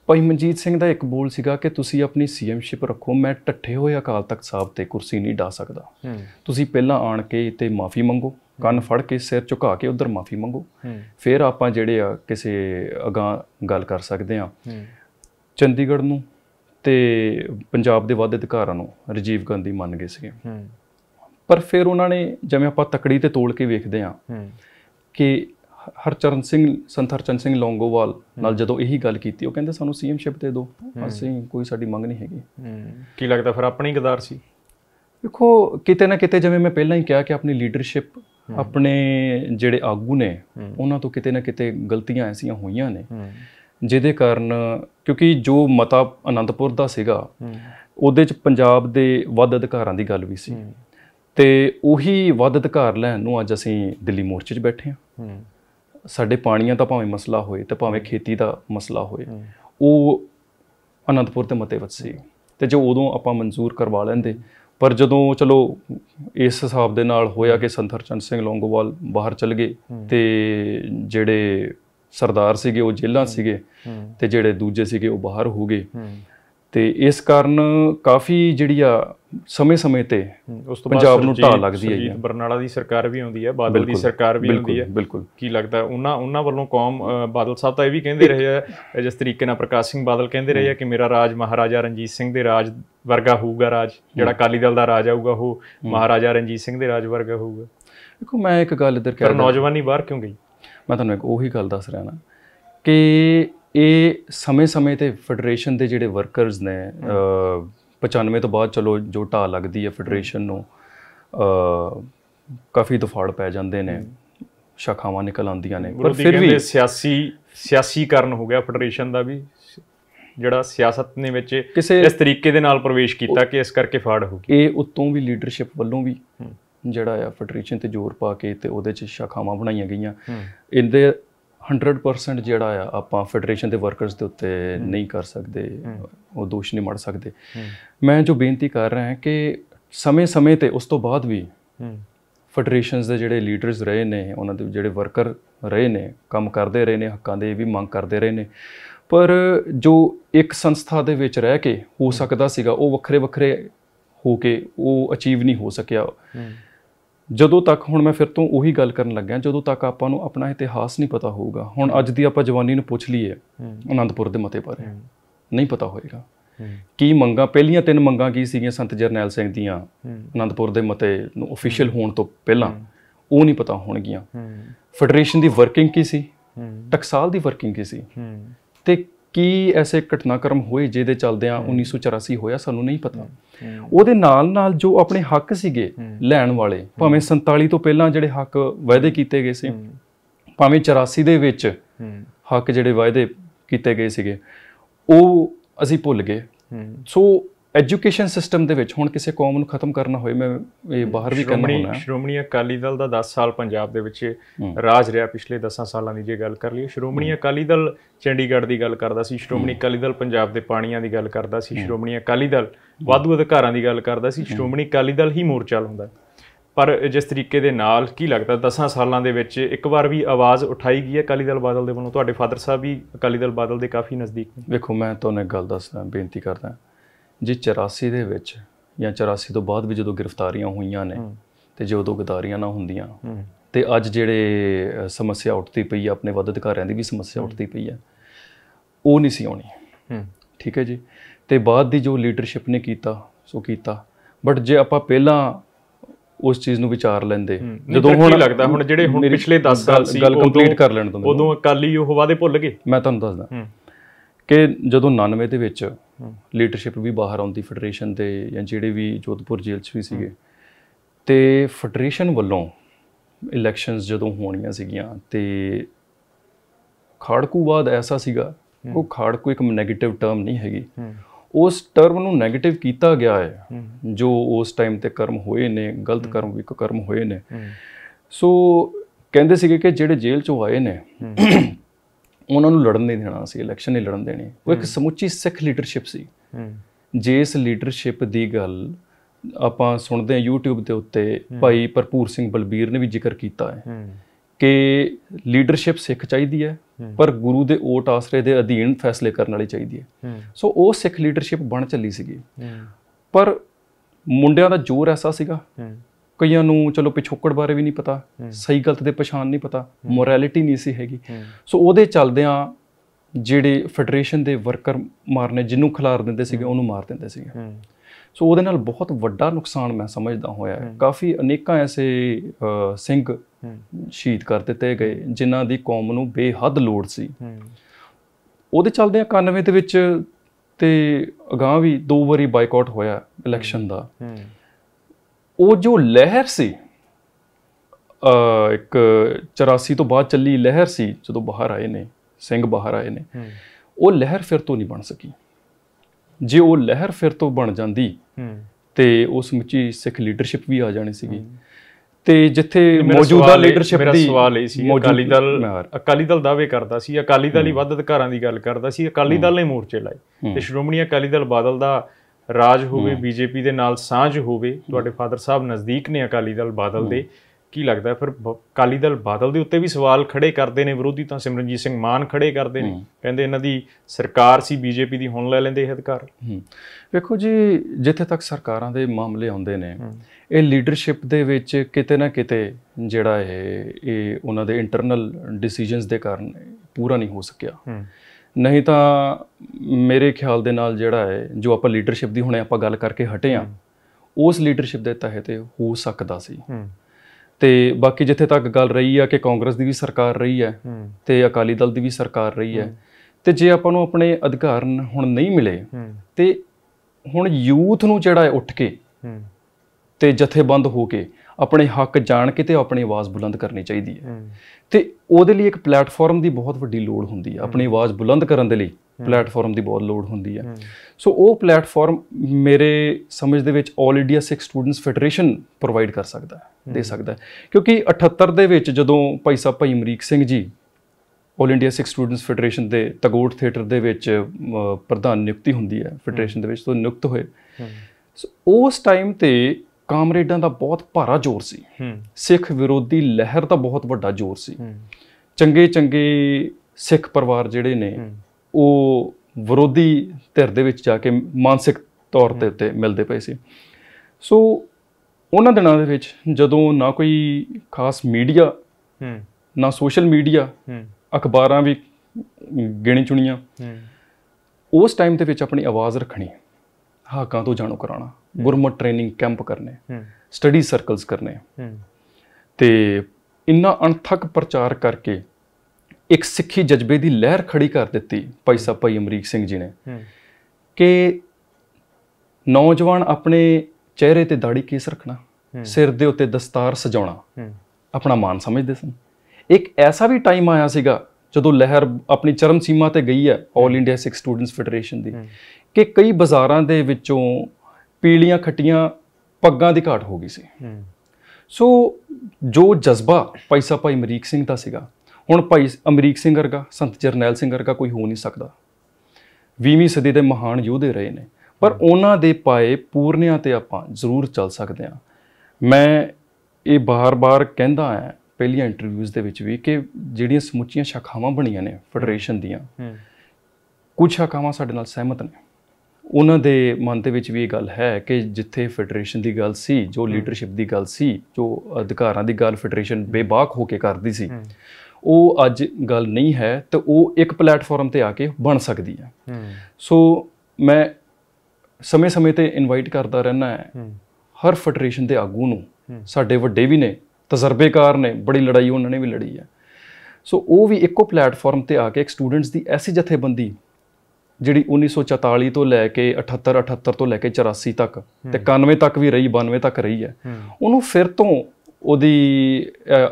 ਪਈ ਮਨਜੀਤ ਸਿੰਘ ਦਾ ਇੱਕ ਬੋਲ ਸੀਗਾ ਕਿ ਤੁਸੀਂ ਆਪਣੀ ਸੀਐਮਸ਼ਿਪ ਰੱਖੋ ਮੈਂ ਟੱਠੇ ਹੋਏ ਅਕਾਲ ਤਖਤ ਸਾਹਿਬ ਤੇ ਕੁਰਸੀ ਨਹੀਂ ਡਾ ਸਕਦਾ ਤੁਸੀਂ ਪਹਿਲਾਂ ਆਣ ਕੇ ਤੇ ਮਾਫੀ ਮੰਗੋ ਕੰਨ ਫੜ ਕੇ ਸਿਰ ਝੁਕਾ ਕੇ ਉਧਰ ਮਾਫੀ ਮੰਗੋ ਫਿਰ ਆਪਾਂ ਜਿਹੜੇ ਆ ਕਿਸੇ ਅਗਾ ਗੱਲ ਕਰ ਸਕਦੇ ਆ ਚੰਡੀਗੜ੍ਹ ਨੂੰ ਤੇ ਪੰਜਾਬ ਦੇ ਵਾਅਦ ਅਧਿਕਾਰਾਂ ਨੂੰ ਰਜੀਵ ਗਾਂਧੀ ਮੰਨ ਗਏ ਸੀਗੇ ਪਰ ਫਿਰ ਉਹਨਾਂ ਨੇ ਜਿਵੇਂ ਆਪਾਂ ਤਕੜੀ ਤੇ ਤੋਲ ਕੇ ਵੇਖਦੇ ਆ ਕਿ ਹਰਚਰਨ ਸਿੰਘ ਸੰਥਰਚਨ ਸਿੰਘ ਲੌਂਗੋਵਾਲ ਨਾਲ ਜਦੋਂ ਇਹੀ ਗੱਲ ਕੀਤੀ ਉਹ ਕਹਿੰਦੇ ਸਾਨੂੰ ਸੀਐਮ ਸ਼ਿਪ ਦੇ ਦਿਓ ਅਸੀਂ ਕੋਈ ਸਾਡੀ ਮੰਗ ਨਹੀਂ ਹੈਗੀ ਕੀ ਲੱਗਦਾ ਫਿਰ ਆਪਣੀ ਗਦਾਰ ਸੀ ਦੇਖੋ ਕਿਤੇ ਨਾ ਕਿਤੇ ਜਿਵੇਂ ਮੈਂ ਪਹਿਲਾਂ ਹੀ ਕਿਹਾ ਕਿ ਆਪਣੀ ਲੀਡਰਸ਼ਿਪ ਆਪਣੇ ਜਿਹੜੇ ਆਗੂ ਨੇ ਉਹਨਾਂ ਤੋਂ ਕਿਤੇ ਨਾ ਕਿਤੇ ਗਲਤੀਆਂ ਐਸੀਆਂ ਹੋਈਆਂ ਨੇ ਜਿਹਦੇ ਕਾਰਨ ਕਿਉਂਕਿ ਜੋ ਮਤਾ ਅਨੰਦਪੁਰ ਦਾ ਸੀਗਾ ਉਹਦੇ ਚ ਪੰਜਾਬ ਦੇ ਵੱਧ ਅਧਿਕਾਰਾਂ ਦੀ ਗੱਲ ਵੀ ਸੀ ਤੇ ਉਹੀ ਵੱਧ ਅਧਿਕਾਰ ਲੈਣ ਨੂੰ ਅੱਜ ਅਸੀਂ ਦਿੱਲੀ ਮੋਰਚੇ 'ਚ ਬੈਠੇ ਹਾਂ ਸਾਡੇ ਪਾਣੀਆਂ ਦਾ ਭਾਵੇਂ ਮਸਲਾ ਹੋਏ ਤੇ ਭਾਵੇਂ ਖੇਤੀ ਦਾ ਮਸਲਾ ਹੋਏ ਉਹ ਅਨੰਦਪੁਰ ਤੇ ਮਤੇ ਵਿੱਚ ਸੀ ਤੇ ਜੋ ਉਦੋਂ ਆਪਾਂ ਮਨਜ਼ੂਰ ਕਰਵਾ ਲੈਂਦੇ ਪਰ ਜਦੋਂ ਚਲੋ ਇਸ ਹਿਸਾਬ ਦੇ ਨਾਲ ਹੋਇਆ ਕਿ ਸੰਤ ਸਿੰਘ ਲੌਂਗੋਵਾਲ ਬਾਹਰ ਚਲ ਗਏ ਤੇ ਜਿਹੜੇ ਸਰਦਾਰ ਸੀਗੇ ਉਹ ਜੇਲ੍ਹਾਂ ਸੀਗੇ ਤੇ ਜਿਹੜੇ ਦੂਜੇ ਸੀਗੇ ਉਹ ਬਾਹਰ ਹੋ ਗਏ ਤੇ ਇਸ ਕਾਰਨ ਕਾਫੀ ਜਿਹੜੀ ਆ ਸਮੇਂ-ਸਮੇਂ ਤੇ ਉਸ ਤੋਂ ਬਾਅਦ ਪੰਜਾਬ ਨੂੰ ਢਾਹ ਲੱਗਦੀ ਹੈ ਜੀ ਬਰਨਾਲਾ ਦੀ ਸਰਕਾਰ ਵੀ ਆਉਂਦੀ ਹੈ ਬਾਦਲ ਦੀ ਸਰਕਾਰ ਵੀ ਆਉਂਦੀ ਹੈ ਬਿਲਕੁਲ ਕੀ ਲੱਗਦਾ ਉਹਨਾਂ ਉਹਨਾਂ ਵੱਲੋਂ ਕੌਮ ਬਾਦਲ ਸਾਹਿਬ ਤਾਂ ਇਹ ਵੀ ਕਹਿੰਦੇ ਰਹੇ ਆ ਜਿਸ ਤਰੀਕੇ ਨਾਲ ਪ੍ਰਕਾਸ਼ ਸਿੰਘ ਬਾਦਲ ਕਹਿੰਦੇ ਰਹੇ ਆ ਕਿ ਮੇਰਾ ਰਾਜ ਮਹਾਰਾਜਾ ਰਣਜੀਤ ਸਿੰਘ ਦੇ ਰਾਜ ਵਰਗਾ ਹੋਊਗਾ ਰਾਜ ਜਿਹੜਾ ਕਾਲੀ ਦਲ ਦਾ ਰਾਜ ਆਊਗਾ ਉਹ ਮਹਾਰਾਜਾ ਰਣਜੀਤ ਸਿੰਘ ਦੇ ਰਾਜ ਵਰਗਾ ਹੋਊਗਾ ਦੇਖੋ ਮੈਂ ਇੱਕ ਗੱਲ ਇਧਰ ਕਹਿ ਰਿਹਾ ਪਰ ਨੌਜਵਾਨੀ ਬਾਹਰ ਕਿਉਂ ਗਈ ਮੈਂ ਤੁਹਾਨੂੰ ਇੱਕ ਉਹੀ ਗੱਲ ਦੱਸ ਰਿਹਾ ਨਾ ਕਿ ਇਹ ਸਮੇਂ-ਸਮੇਂ ਤੇ ਫੈਡਰੇਸ਼ਨ ਦੇ ਜਿਹੜੇ ਵਰਕਰਸ ਨੇ 95 ਤੋਂ ਬਾਅਦ ਚਲੋ ਜੋ ਢਾ ਲੱਗਦੀ ਹੈ ਫੈਡਰੇਸ਼ਨ ਨੂੰ ਕਾਫੀ ਦਫਾੜ ਪੈ ਜਾਂਦੇ ਨੇ ਸ਼ਾਖਾਵਾਂ ਨਿਕਲ ਆਉਂਦੀਆਂ ਨੇ ਪਰ ਫਿਰ ਵੀ ਸਿਆਸੀ ਸਿਆਸੀਕਰਨ ਹੋ ਗਿਆ ਫੈਡਰੇਸ਼ਨ ਦਾ ਵੀ ਜਿਹੜਾ ਸਿਆਸਤ ਨੇ ਵਿੱਚ ਇਸ ਤਰੀਕੇ ਦੇ ਨਾਲ ਪ੍ਰਵੇਸ਼ ਕੀਤਾ ਕਿ ਇਸ ਕਰਕੇ ਫਾੜ ਹੋ ਗਈ ਇਹ ਉਤੋਂ ਵੀ ਲੀਡਰਸ਼ਿਪ ਵੱਲੋਂ ਵੀ ਜਿਹੜਾ ਆ ਫੈਡਰੇਸ਼ਨ ਤੇ ਜ਼ੋਰ ਪਾ ਕੇ ਤੇ ਉਹਦੇ ਚ ਸ਼ਾਖਾਵਾਂ ਬਣਾਈਆਂ ਗਈਆਂ ਇਹਦੇ 100% ਜਿਹੜਾ ਆ ਆਪਾਂ ਫੈਡਰੇਸ਼ਨ ਦੇ ਵਰਕਰਸ ਦੇ ਉੱਤੇ ਨਹੀਂ ਕਰ ਸਕਦੇ ਉਹ ਦੋਸ਼ ਨਹੀਂ ਮੜ ਸਕਦੇ ਮੈਂ ਜੋ ਬੇਨਤੀ ਕਰ ਰਿਹਾ ਹਾਂ ਕਿ ਸਮੇਂ-ਸਮੇਂ ਤੇ ਉਸ ਤੋਂ ਬਾਅਦ ਵੀ ਫੈਡਰੇਸ਼ਨਸ ਦੇ ਜਿਹੜੇ ਲੀਡਰਸ ਰਹੇ ਨੇ ਉਹਨਾਂ ਦੇ ਜਿਹੜੇ ਵਰਕਰ ਰਹੇ ਨੇ ਕੰਮ ਕਰਦੇ ਰਹੇ ਨੇ ਹੱਕਾਂ ਦੇ ਵੀ ਮੰਗ ਕਰਦੇ ਰਹੇ ਨੇ ਪਰ ਜੋ ਇੱਕ ਸੰਸਥਾ ਦੇ ਵਿੱਚ ਰਹਿ ਕੇ ਹੋ ਸਕਦਾ ਸੀਗਾ ਉਹ ਵੱਖਰੇ ਵੱਖਰੇ ਹੋ ਕੇ ਉਹ ਅਚੀਵ ਨਹੀਂ ਹੋ ਸਕਿਆ ਜਦੋਂ ਤੱਕ ਹੁਣ ਮੈਂ ਫਿਰ ਤੋਂ ਉਹੀ ਗੱਲ ਕਰਨ ਲੱਗਾ ਜਦੋਂ ਤੱਕ ਆਪਾਂ ਨੂੰ ਆਪਣਾ ਇਤਿਹਾਸ ਨਹੀਂ ਪਤਾ ਹੋਊਗਾ ਹੁਣ ਅੱਜ ਦੀ ਆਪਾਂ ਜਵਾਨੀ ਨੂੰ ਪੁੱਛ ਲਈਏ ਆਨੰਦਪੁਰ ਦੇ ਮਤੇ ਬਾਰੇ ਨਹੀਂ ਪਤਾ ਹੋਏਗਾ ਕੀ ਮੰਗਾ ਪਹਿਲੀਆਂ ਤਿੰਨ ਮੰਗਾ ਕੀ ਸੀਗੀਆਂ ਸੰਤ ਜਰਨੈਲ ਸਿੰਘ ਦੀਆਂ ਆਨੰਦਪੁਰ ਦੇ ਮਤੇ ਨੂੰ ਅਫੀਸ਼ੀਅਲ ਹੋਣ ਤੋਂ ਪਹਿਲਾਂ ਉਹ ਨਹੀਂ ਪਤਾ ਹੋਣਗੀਆਂ ਫੈਡਰੇਸ਼ਨ ਦੀ ਵਰਕਿੰਗ ਕੀ ਸੀ ਟਕਸਾਲ ਦੀ ਵਰਕਿੰਗ ਕੀ ਸੀ ਤੇ ਕੀ ਐਸੇ ਘਟਨਾਕ੍ਰਮ ਹੋਏ ਜਿਹਦੇ ਚਲਦਿਆਂ 1984 ਹੋਇਆ ਸਾਨੂੰ ਨਹੀਂ ਪਤਾ ਉਹਦੇ ਨਾਲ ਨਾਲ ਜੋ ਆਪਣੇ ਹੱਕ ਸੀਗੇ ਲੈਣ ਵਾਲੇ ਭਾਵੇਂ 47 ਤੋਂ ਪਹਿਲਾਂ ਜਿਹੜੇ ਹੱਕ ਵਾਅਦੇ ਕੀਤੇ ਗਏ ਸੀ ਭਾਵੇਂ 84 ਦੇ ਵਿੱਚ ਹੱਕ ਜਿਹੜੇ ਵਾਅਦੇ ਕੀਤੇ ਗਏ ਸੀਗੇ ਉਹ ਅਸੀਂ ਭੁੱਲ ਗਏ ਸੋ ਐਜੂਕੇਸ਼ਨ ਸਿਸਟਮ ਦੇ ਵਿੱਚ ਹੁਣ ਕਿਸੇ ਕੌਮ ਨੂੰ ਖਤਮ ਕਰਨਾ ਹੋਏ ਮੈਂ ਇਹ ਬਾਹਰ ਵੀ ਕਰਨਾ ਹੋਣਾ ਸ਼੍ਰੋਮਣੀ ਅਕਾਲੀ ਦਲ ਦਾ 10 ਸਾਲ ਪੰਜਾਬ ਦੇ ਵਿੱਚ ਰਾਜ ਰਿਹਾ ਪਿਛਲੇ 10 ਸਾਲਾਂ ਦੀ ਜੇ ਗੱਲ ਕਰ ਲਈਏ ਸ਼੍ਰੋਮਣੀ ਅਕਾਲੀ ਦਲ ਚੰਡੀਗੜ੍ਹ ਦੀ ਗੱਲ ਕਰਦਾ ਸੀ ਸ਼੍ਰੋਮਣੀ ਅਕਾਲੀ ਦਲ ਪੰਜਾਬ ਦੇ ਪਾਣੀਆਂ ਦੀ ਗੱਲ ਕਰਦਾ ਸੀ ਸ਼੍ਰੋਮਣੀ ਅਕਾਲੀ ਦਲ ਵਾਧੂ ਅਧਿਕਾਰਾਂ ਦੀ ਗੱਲ ਕਰਦਾ ਸੀ ਸ਼੍ਰੋਮਣੀ ਅਕਾਲੀ ਦਲ ਹੀ ਮੋਰਚਾ ਲਾਉਂਦਾ ਪਰ ਜਿਸ ਤਰੀਕੇ ਦੇ ਨਾਲ ਕੀ ਲੱਗਦਾ 10 ਸਾਲਾਂ ਦੇ ਵਿੱਚ ਇੱਕ ਵਾਰ ਵੀ ਆਵਾਜ਼ ਉਠਾਈ ਗਈ ਹੈ ਅਕਾਲੀ ਦਲ ਬਾਦਲ ਦੇ ਵੱਲੋਂ ਤੁਹਾਡੇ ਫਾਦਰ ਸਾਹਿਬ ਵੀ ਅਕਾਲੀ ਦਲ ਬਾਦਲ ਦੇ ਕਾਫੀ ਨਜ਼ਦੀਕ ਨੇ ਵੇਖੋ ਮੈਂ ਤੁਹਾਨੂੰ ਇੱਕ ਗੱਲ ਦੱਸਦਾ ਬੇਨਤੀ ਕਰਦਾ ਜੀ 84 ਦੇ ਵਿੱਚ ਜਾਂ 84 ਤੋਂ ਬਾਅਦ ਵੀ ਜਦੋਂ ਗ੍ਰਿਫਤਾਰੀਆਂ ਹੋਈਆਂ ਨੇ ਤੇ ਜੇ ਉਦੋਂ ਗਦਾਰੀਆਂ ਨਾ ਹੁੰਦੀਆਂ ਤੇ ਅੱਜ ਜਿਹੜੇ ਸਮੱਸਿਆ ਉੱਠਦੀ ਪਈ ਆ ਆਪਣੇ ਵੱਧ ਦੀ ਵੀ ਸਮੱਸਿਆ ਉੱਠਦੀ ਪਈ ਆ ਉਹ ਨਹੀਂ ਸੀ ਆਉਣੀ ਠੀਕ ਹੈ ਜੀ ਤੇ ਬਾਅਦ ਦੀ ਜੋ ਲੀਡਰਸ਼ਿਪ ਨੇ ਕੀਤਾ ਸੋ ਕੀਤਾ ਬਟ ਜੇ ਆਪਾਂ ਪਹਿਲਾਂ ਉਸ ਚੀਜ਼ ਨੂੰ ਵਿਚਾਰ ਲੈਂਦੇ ਜਦੋਂ ਹੁਣ ਲੱਗਦਾ ਹੁਣ ਜਿਹੜੇ ਹੁਣ ਪਿਛਲੇ 10 ਸਾਲ ਸੀ ਗੱਲ ਕੰਪਲੀਟ ਕਰ ਲੈਣ ਤੋਂ ਉਦੋਂ ਅਕਾਲੀ ਉਹ ਵਾਦੇ ਭੁੱਲ ਗਏ ਮੈਂ ਤੁਹਾਨੂੰ ਦੱਸਦਾ ਕਿ ਜਦੋਂ 99 ਦੇ ਵਿੱਚ ਲੀਡਰਸ਼ਿਪ ਵੀ ਬਾਹਰ ਆਉਂਦੀ ਫੈਡਰੇਸ਼ਨ ਤੇ ਜਾਂ ਜਿਹੜੇ ਵੀ ਜੋਧਪੁਰ ਜੇਲ੍ਹ 'ਚ ਵੀ ਸੀਗੇ ਤੇ ਫੈਡਰੇਸ਼ਨ ਵੱਲੋਂ ਇਲੈਕਸ਼ਨਸ ਜਦੋਂ ਹੋਣੀਆਂ ਸੀਗੀਆਂ ਤੇ ਖਾੜਕੂ ਬਾਦ ਐਸਾ ਸੀਗਾ ਉਹ ਖਾੜਕੂ ਇੱਕ 네ਗੇਟਿਵ ਟਰਮ ਨਹੀਂ ਹੈਗੀ ਉਸ ਟਰਮ ਨੂੰ 네ਗੇਟਿਵ ਕੀਤਾ ਗਿਆ ਹੈ ਜੋ ਉਸ ਟਾਈਮ ਤੇ ਕਰਮ ਹੋਏ ਨੇ ਗਲਤ ਕਰਮ ਵੀ ਕਰਮ ਹੋਏ ਨੇ ਸੋ ਕਹਿੰਦੇ ਸੀਗੇ ਕਿ ਜਿਹੜੇ ਜੇਲ੍ਹ ਚੋਂ ਆਏ ਨੇ ਉਹਨਾਂ ਨੂੰ ਲੜਨ ਨਹੀਂ ਦੇਣਾ ਸੀ ਇਲੈਕਸ਼ਨ ਨਹੀਂ ਲੜਨ ਦੇਣੀ ਉਹ ਇੱਕ ਸਮੁੱਚੀ ਸਿੱਖ ਲੀਡਰਸ਼ਿਪ ਸੀ ਜੇ ਇਸ ਲੀਡਰਸ਼ਿਪ ਦੀ ਗੱਲ ਆਪਾਂ ਸੁਣਦੇ ਹਾਂ YouTube ਦੇ ਉੱਤੇ ਭਾਈ ਭਰਪੂਰ ਸਿੰਘ ਬਲਬੀਰ ਨੇ ਵੀ ਜ਼ਿਕਰ ਕੀਤਾ ਹੈ ਕਿ ਲੀਡਰਸ਼ਿਪ ਸਿੱਖ ਚਾਹੀਦੀ ਹੈ ਪਰ ਗੁਰੂ ਦੇ ਓਟ ਆਸਰੇ ਦੇ ਅਧੀਨ ਫੈਸਲੇ ਕਰਨ ਵਾਲੀ ਚਾਹੀਦੀ ਹੈ ਸੋ ਉਹ ਸਿੱਖ ਲੀਡਰਸ਼ਿਪ ਬਣ ਚੱਲੀ ਸੀਗੀ ਪਰ ਮੁੰਡਿਆਂ ਦਾ ਜ਼ੋਰ ਐਸਾ ਸੀਗਾ ਕਈਆਂ ਨੂੰ ਚਲੋ ਪਿਛੋਕੜ ਬਾਰੇ ਵੀ ਨਹੀਂ ਪਤਾ ਸਹੀ ਗਲਤ ਦੇ ਪਛਾਣ ਨਹੀਂ ਪਤਾ ਮੋਰੈਲਿਟੀ ਨਹੀਂ ਸੀ ਹੈਗੀ ਸੋ ਉਹਦੇ ਚੱਲਦਿਆਂ ਜਿਹੜੇ ਫੈਡਰੇਸ਼ਨ ਦੇ ਵਰਕਰ ਮਾਰਨੇ ਜਿੰਨੂੰ ਖਿਲਾਰ ਦਿੰਦੇ ਸੀਗੇ ਉਹਨੂੰ ਮਾਰ ਦਿੰਦੇ ਸੀਗੇ ਸੋ ਉਹਦੇ ਨਾਲ ਬਹੁਤ ਵੱਡਾ ਨੁਕਸਾਨ ਮੈਂ ਸਮਝਦਾ ਹੋਇਆ ਹੈ ਕਾਫੀ ਅਨੇਕਾਂ ਐਸੇ ਸਿੰਘ ਸ਼ਹੀਦ ਕਰ ਦਿੱਤੇ ਗਏ ਜਿਨ੍ਹਾਂ ਦੀ ਕੌਮ ਨੂੰ ਬੇਹੱਦ ਲੋੜ ਸੀ ਉਹਦੇ ਚੱਲਦਿਆਂ 91 ਦੇ ਵਿੱਚ ਤੇ ਅਗਾਹ ਵੀ ਦੋ ਵਾਰੀ ਬਾਈਕਾਟ ਹੋਇਆ ਇਲੈਕਸ਼ਨ ਦਾ ਉਹ ਜੋ ਲਹਿਰ ਸੀ ਇੱਕ 84 ਤੋਂ ਬਾਅਦ ਚੱਲੀ ਲਹਿਰ ਸੀ ਜਦੋਂ ਬਾਹਰ ਆਏ ਨੇ ਸਿੰਘ ਬਾਹਰ ਆਏ ਨੇ ਉਹ ਲਹਿਰ ਫਿਰ ਤੋਂ ਨਹੀਂ ਬਣ ਸਕੀ ਜੇ ਉਹ ਲਹਿਰ ਫਿਰ ਤੋਂ ਬਣ ਜਾਂਦੀ ਤੇ ਉਸ ਸਮੁੱਚੀ ਸਿੱਖ ਲੀਡਰਸ਼ਿਪ ਵੀ ਆ ਜਾਣੀ ਸੀਗੀ ਤੇ ਜਿੱਥੇ ਮੌਜੂਦਾ ਲੀਡਰਸ਼ਿਪ ਦੀ ਮੇਰਾ ਸਵਾਲ ਇਹ ਸੀ ਅਕਾਲੀ ਦਲ ਅਕਾਲੀ ਦਲ ਦਾਅਵੇ ਕਰਦਾ ਸੀ ਅਕਾਲੀ ਦਲ ਹੀ ਵੱਧ ਅਧਿਕਾਰਾਂ ਦੀ ਗੱਲ ਕਰਦਾ ਸੀ ਅਕਾਲੀ ਦਲ ਨੇ ਮੋਰਚੇ ਲਾਏ ਤੇ ਸ਼੍ਰੋਮਣੀ ਅਕਾਲੀ ਦਲ ਬਾਦਲ ਦਾ ਰਾਜ ਹੋਵੇ ਬੀਜੇਪੀ ਦੇ ਨਾਲ ਸਾਂਝ ਹੋਵੇ ਤੁਹਾਡੇ ਫਾਦਰ ਸਾਹਿਬ ਨਜ਼ਦੀਕ ਨੇ ਅਕਾਲੀ ਦਲ ਬਾਦਲ ਦੇ ਕੀ ਲੱਗਦਾ ਫਿਰ ਅਕਾਲੀ ਦਲ ਬਾਦਲ ਦੇ ਉੱਤੇ ਵੀ ਸਵਾਲ ਖੜੇ ਕਰਦੇ ਨੇ ਵਿਰੋਧੀ ਤਾਂ ਸਿਮਰਨਜੀਤ ਸਿੰਘ ਮਾਨ ਖੜੇ ਕਰਦੇ ਨੇ ਕਹਿੰਦੇ ਇਹਨਾਂ ਦੀ ਸਰਕਾਰ ਸੀ ਬੀਜੇਪੀ ਦੀ ਹੁਣ ਲੈ ਲੈਂਦੇ ਇਹ ਅਧਿਕਾਰ ਵੇਖੋ ਜੀ ਜਿੱਥੇ ਤੱਕ ਸਰਕਾਰਾਂ ਦੇ ਮਾਮਲੇ ਆਉਂਦੇ ਨੇ ਇਹ ਲੀਡਰਸ਼ਿਪ ਦੇ ਵਿੱਚ ਕਿਤੇ ਨਾ ਕਿਤੇ ਜਿਹੜਾ ਇਹ ਇਹ ਉਹਨਾਂ ਦੇ ਇੰਟਰਨਲ ਡਿਸੀਜਨਸ ਦੇ ਕਾਰਨ ਪੂਰਾ ਨਹੀਂ ਹੋ ਸਕਿਆ ਨਹੀਂ ਤਾਂ ਮੇਰੇ ਖਿਆਲ ਦੇ ਨਾਲ ਜਿਹੜਾ ਹੈ ਜੋ ਆਪਾਂ ਲੀਡਰਸ਼ਿਪ ਦੀ ਹੁਣੇ ਆਪਾਂ ਗੱਲ ਕਰਕੇ ਹਟੇ ਆ ਉਸ ਲੀਡਰਸ਼ਿਪ ਦੇ ਤਹਿਤ ਹੋ ਸਕਦਾ ਸੀ ਤੇ ਬਾਕੀ ਜਿੱਥੇ ਤੱਕ ਗੱਲ ਰਹੀ ਆ ਕਿ ਕਾਂਗਰਸ ਦੀ ਵੀ ਸਰਕਾਰ ਰਹੀ ਹੈ ਤੇ ਅਕਾਲੀ ਦਲ ਦੀ ਵੀ ਸਰਕਾਰ ਰਹੀ ਹੈ ਤੇ ਜੇ ਆਪਾਂ ਨੂੰ ਆਪਣੇ ਅਧਿਕਾਰ ਹੁਣ ਨਹੀਂ ਮਿਲੇ ਤੇ ਹੁਣ ਯੂਥ ਨੂੰ ਜਿਹੜਾ ਉੱਠ ਕੇ ਤੇ ਜਥੇਬੰਦ ਹੋ ਕੇ ਆਪਣੇ ਹੱਕ ਜਾਣ ਕੇ ਤੇ ਆਪਣੀ ਆਵਾਜ਼ ਬੁਲੰਦ ਕਰਨੀ ਚਾਹੀਦੀ ਹੈ ਤੇ ਉਹਦੇ ਲਈ ਇੱਕ ਪਲੇਟਫਾਰਮ ਦੀ ਬਹੁਤ ਵੱਡੀ ਲੋੜ ਹੁੰਦੀ ਹੈ ਆਪਣੀ ਆਵਾਜ਼ ਬੁਲੰਦ ਕਰਨ ਦੇ ਲਈ ਪਲੇਟਫਾਰਮ ਦੀ ਬਹੁਤ ਲੋੜ ਹੁੰਦੀ ਹੈ ਸੋ ਉਹ ਪਲੇਟਫਾਰਮ ਮੇਰੇ ਸਮਝ ਦੇ ਵਿੱਚ 올 India Sikh students federation provide ਕਰ ਸਕਦਾ ਹੈ ਦੇ ਸਕਦਾ ਹੈ ਕਿਉਂਕਿ 78 ਦੇ ਵਿੱਚ ਜਦੋਂ ਭਾਈ ਸਾਹਿਬ ਭਾਈ ਅਮਰੀਕ ਸਿੰਘ ਜੀ 올 ਇੰਡੀਆ ਸਿਕ ਸਟੂਡੈਂਟਸ ਫੈਡਰੇਸ਼ਨ ਦੇ ਤਗੋਟ ਥੀਏਟਰ ਦੇ ਵਿੱਚ ਪ੍ਰਧਾਨ ਨਿਯੁਕਤੀ ਹੁੰਦੀ ਹੈ ਫੈਡਰੇਸ਼ਨ ਦੇ ਵਿੱਚ ਤੋਂ ਨਿਯੁਕਤ ਹੋਏ ਸੋ ਉਸ ਟਾਈਮ ਤੇ ਕਾਮਰੇਡਾਂ ਦਾ ਬਹੁਤ ਭਾਰਾ ਜ਼ੋਰ ਸੀ ਸਿੱਖ ਵਿਰੋਧੀ ਲਹਿਰ ਦਾ ਬਹੁਤ ਵੱਡਾ ਜ਼ੋਰ ਸੀ ਚੰਗੇ ਚੰਗੇ ਸਿੱਖ ਪਰਿਵਾਰ ਜਿਹੜੇ ਨੇ ਉਹ ਵਿਰੋਧੀ ਧਿਰ ਦੇ ਵਿੱਚ ਜਾ ਕੇ ਮਾਨਸਿਕ ਤੌਰ ਤੇ ਉੱਤੇ ਮਿਲਦੇ ਪਏ ਸੀ ਸੋ ਉਹਨਾਂ ਦਿਨਾਂ ਦੇ ਵਿੱਚ ਜਦੋਂ ਨਾ ਕੋਈ ਖਾਸ ਮੀਡੀਆ ਨਾ ਸੋਸ਼ਲ ਮੀਡੀਆ ਅਖਬਾਰਾਂ ਵੀ ਗਿਣੀ ਚੁਣੀਆਂ ਉਸ ਟਾਈਮ ਦੇ ਵਿੱਚ ਆਪਣੀ ਆਵਾਜ਼ ਰੱਖਣੀ ਹਾਕਾਂ ਤੋਂ ਜਾਣੂ ਕਰਾਉਣਾ ਗੁਰਮਤ ਟ੍ਰੇਨਿੰਗ ਕੈਂਪ ਕਰਨੇ ਸਟੱਡੀ ਸਰਕਲਸ ਕਰਨੇ ਤੇ ਇੰਨਾ ਅਣਥੱਕ ਪ੍ਰਚਾਰ ਕਰਕੇ ਇੱਕ ਸਿੱਖੀ ਜਜ਼ਬੇ ਦੀ ਲਹਿਰ ਖੜੀ ਕਰ ਦਿੱਤੀ ਭਾਈ ਸਾਹਿਬ ਭਾਈ ਅਮਰੀਕ ਸਿੰਘ ਜੀ ਨੇ ਕਿ ਨੌਜਵਾਨ ਆਪਣੇ ਚਿਹਰੇ ਤੇ ਦਾੜੀ ਕੇਸ ਰੱਖਣਾ ਸਿਰ ਦੇ ਉੱਤੇ ਦਸਤਾਰ ਸਜਾਉਣਾ ਆਪਣਾ ਮਾਨ ਸਮਝਦੇ ਸਨ ਇੱਕ ਐਸਾ ਵੀ ਟਾਈਮ ਆਇਆ ਸੀਗਾ ਜਦੋਂ ਲਹਿਰ ਆਪਣੀ ਚਰਮ ਸੀਮਾ ਤੇ ਗਈ ਹੈ 올 ਇੰਡੀਆ ਸਿੱਖ ਸਟੂਡੈਂਟਸ ਫੈਡਰੇਸ਼ਨ ਦੀ ਕਿ ਕਈ ਬਾਜ਼ਾਰਾਂ ਦੇ ਵਿੱਚੋਂ ਪੀਲੀਆਂ ਖੱਟੀਆਂ ਪੱਗਾਂ ਦੀ ਘਾਟ ਹੋ ਗਈ ਸੀ ਸੋ ਜੋ ਜਜ਼ਬਾ ਪੈਸਾ ਭਾਈ ਅਮਰੀਕ ਸਿੰਘ ਦਾ ਸੀਗਾ ਹੁਣ ਭਾਈ ਅਮਰੀਕ ਸਿੰਘ ਵਰਗਾ ਸੰਤ ਜਰਨੈਲ ਸਿੰਘ ਵਰਗਾ ਕੋਈ ਹੋ ਨਹੀਂ ਸਕਦਾ 20ਵੀਂ ਸਦੀ ਦੇ ਮਹਾਨ ਯੋਧੇ ਰਹੇ ਨੇ ਪਰ ਉਹਨਾਂ ਦੇ ਪਾਏ ਪੂਰਨਿਆਂ ਤੇ ਆਪਾਂ ਜ਼ਰੂਰ ਚੱਲ ਸਕਦੇ ਹਾਂ ਮੈਂ ਇਹ ਬਾਰ-ਬਾਰ ਕਹਿੰਦਾ ਆ ਪਹਿਲੀਆਂ ਇੰਟਰਵਿਊਜ਼ ਦੇ ਵਿੱਚ ਵੀ ਕਿ ਜਿਹੜੀਆਂ ਸਮੁੱਚੀਆਂ ਸ਼ਾਖਾਵਾਂ ਬਣੀਆਂ ਨੇ ਫੈਡਰੇਸ਼ਨ ਦੀਆਂ ਕੁਝ ਸ਼ਾਖਾਵਾਂ ਸਾਡੇ ਨਾਲ ਸਹਿਮਤ ਨੇ ਉਹਨਾਂ ਦੇ ਮਨ ਦੇ ਵਿੱਚ ਵੀ ਇਹ ਗੱਲ ਹੈ ਕਿ ਜਿੱਥੇ ਫੈਡਰੇਸ਼ਨ ਦੀ ਗੱਲ ਸੀ ਜੋ ਲੀਡਰਸ਼ਿਪ ਦੀ ਗੱਲ ਸੀ ਜੋ ਅਧਿਕਾਰਾਂ ਦੀ ਗੱਲ ਫੈਡਰੇਸ਼ਨ ਬੇਬਾਕ ਹੋ ਕੇ ਕਰਦੀ ਸੀ ਉਹ ਅੱਜ ਗੱਲ ਨਹੀਂ ਹੈ ਤੇ ਉਹ ਇੱਕ ਪਲੇਟਫਾਰਮ ਤੇ ਆ ਕੇ ਬਣ ਸਕਦੀ ਹੈ ਸੋ ਮੈਂ ਸਮੇਂ-ਸਮੇਂ ਤੇ ਇਨਵਾਈਟ ਕਰਦਾ ਰਹਿਣਾ ਹੈ ਹਰ ਫੈਡਰੇਸ਼ਨ ਦੇ ਆਗੂ ਨੂੰ ਸਾਡੇ ਵੱਡੇ ਵੀ ਨੇ ਤਜਰਬੇਕਾਰ ਨੇ ਬੜੀ ਲੜਾਈ ਉਹਨਾਂ ਨੇ ਵੀ ਲੜੀ ਹੈ ਸੋ ਉਹ ਵੀ ਇੱਕੋ ਪਲੇਟਫਾਰਮ ਤੇ ਆ ਕੇ ਇੱਕ ਸਟੂਡੈਂਟਸ ਦੀ ਐਸੀ ਜਥੇਬੰਦੀ ਜਿਹੜੀ 1944 ਤੋਂ ਲੈ ਕੇ 78 78 ਤੋਂ ਲੈ ਕੇ 84 ਤੱਕ ਤੇ 91 ਤੱਕ ਵੀ ਰਹੀ 92 ਤੱਕ ਰਹੀ ਹੈ ਉਹਨੂੰ ਫਿਰ ਤੋਂ ਉਹਦੀ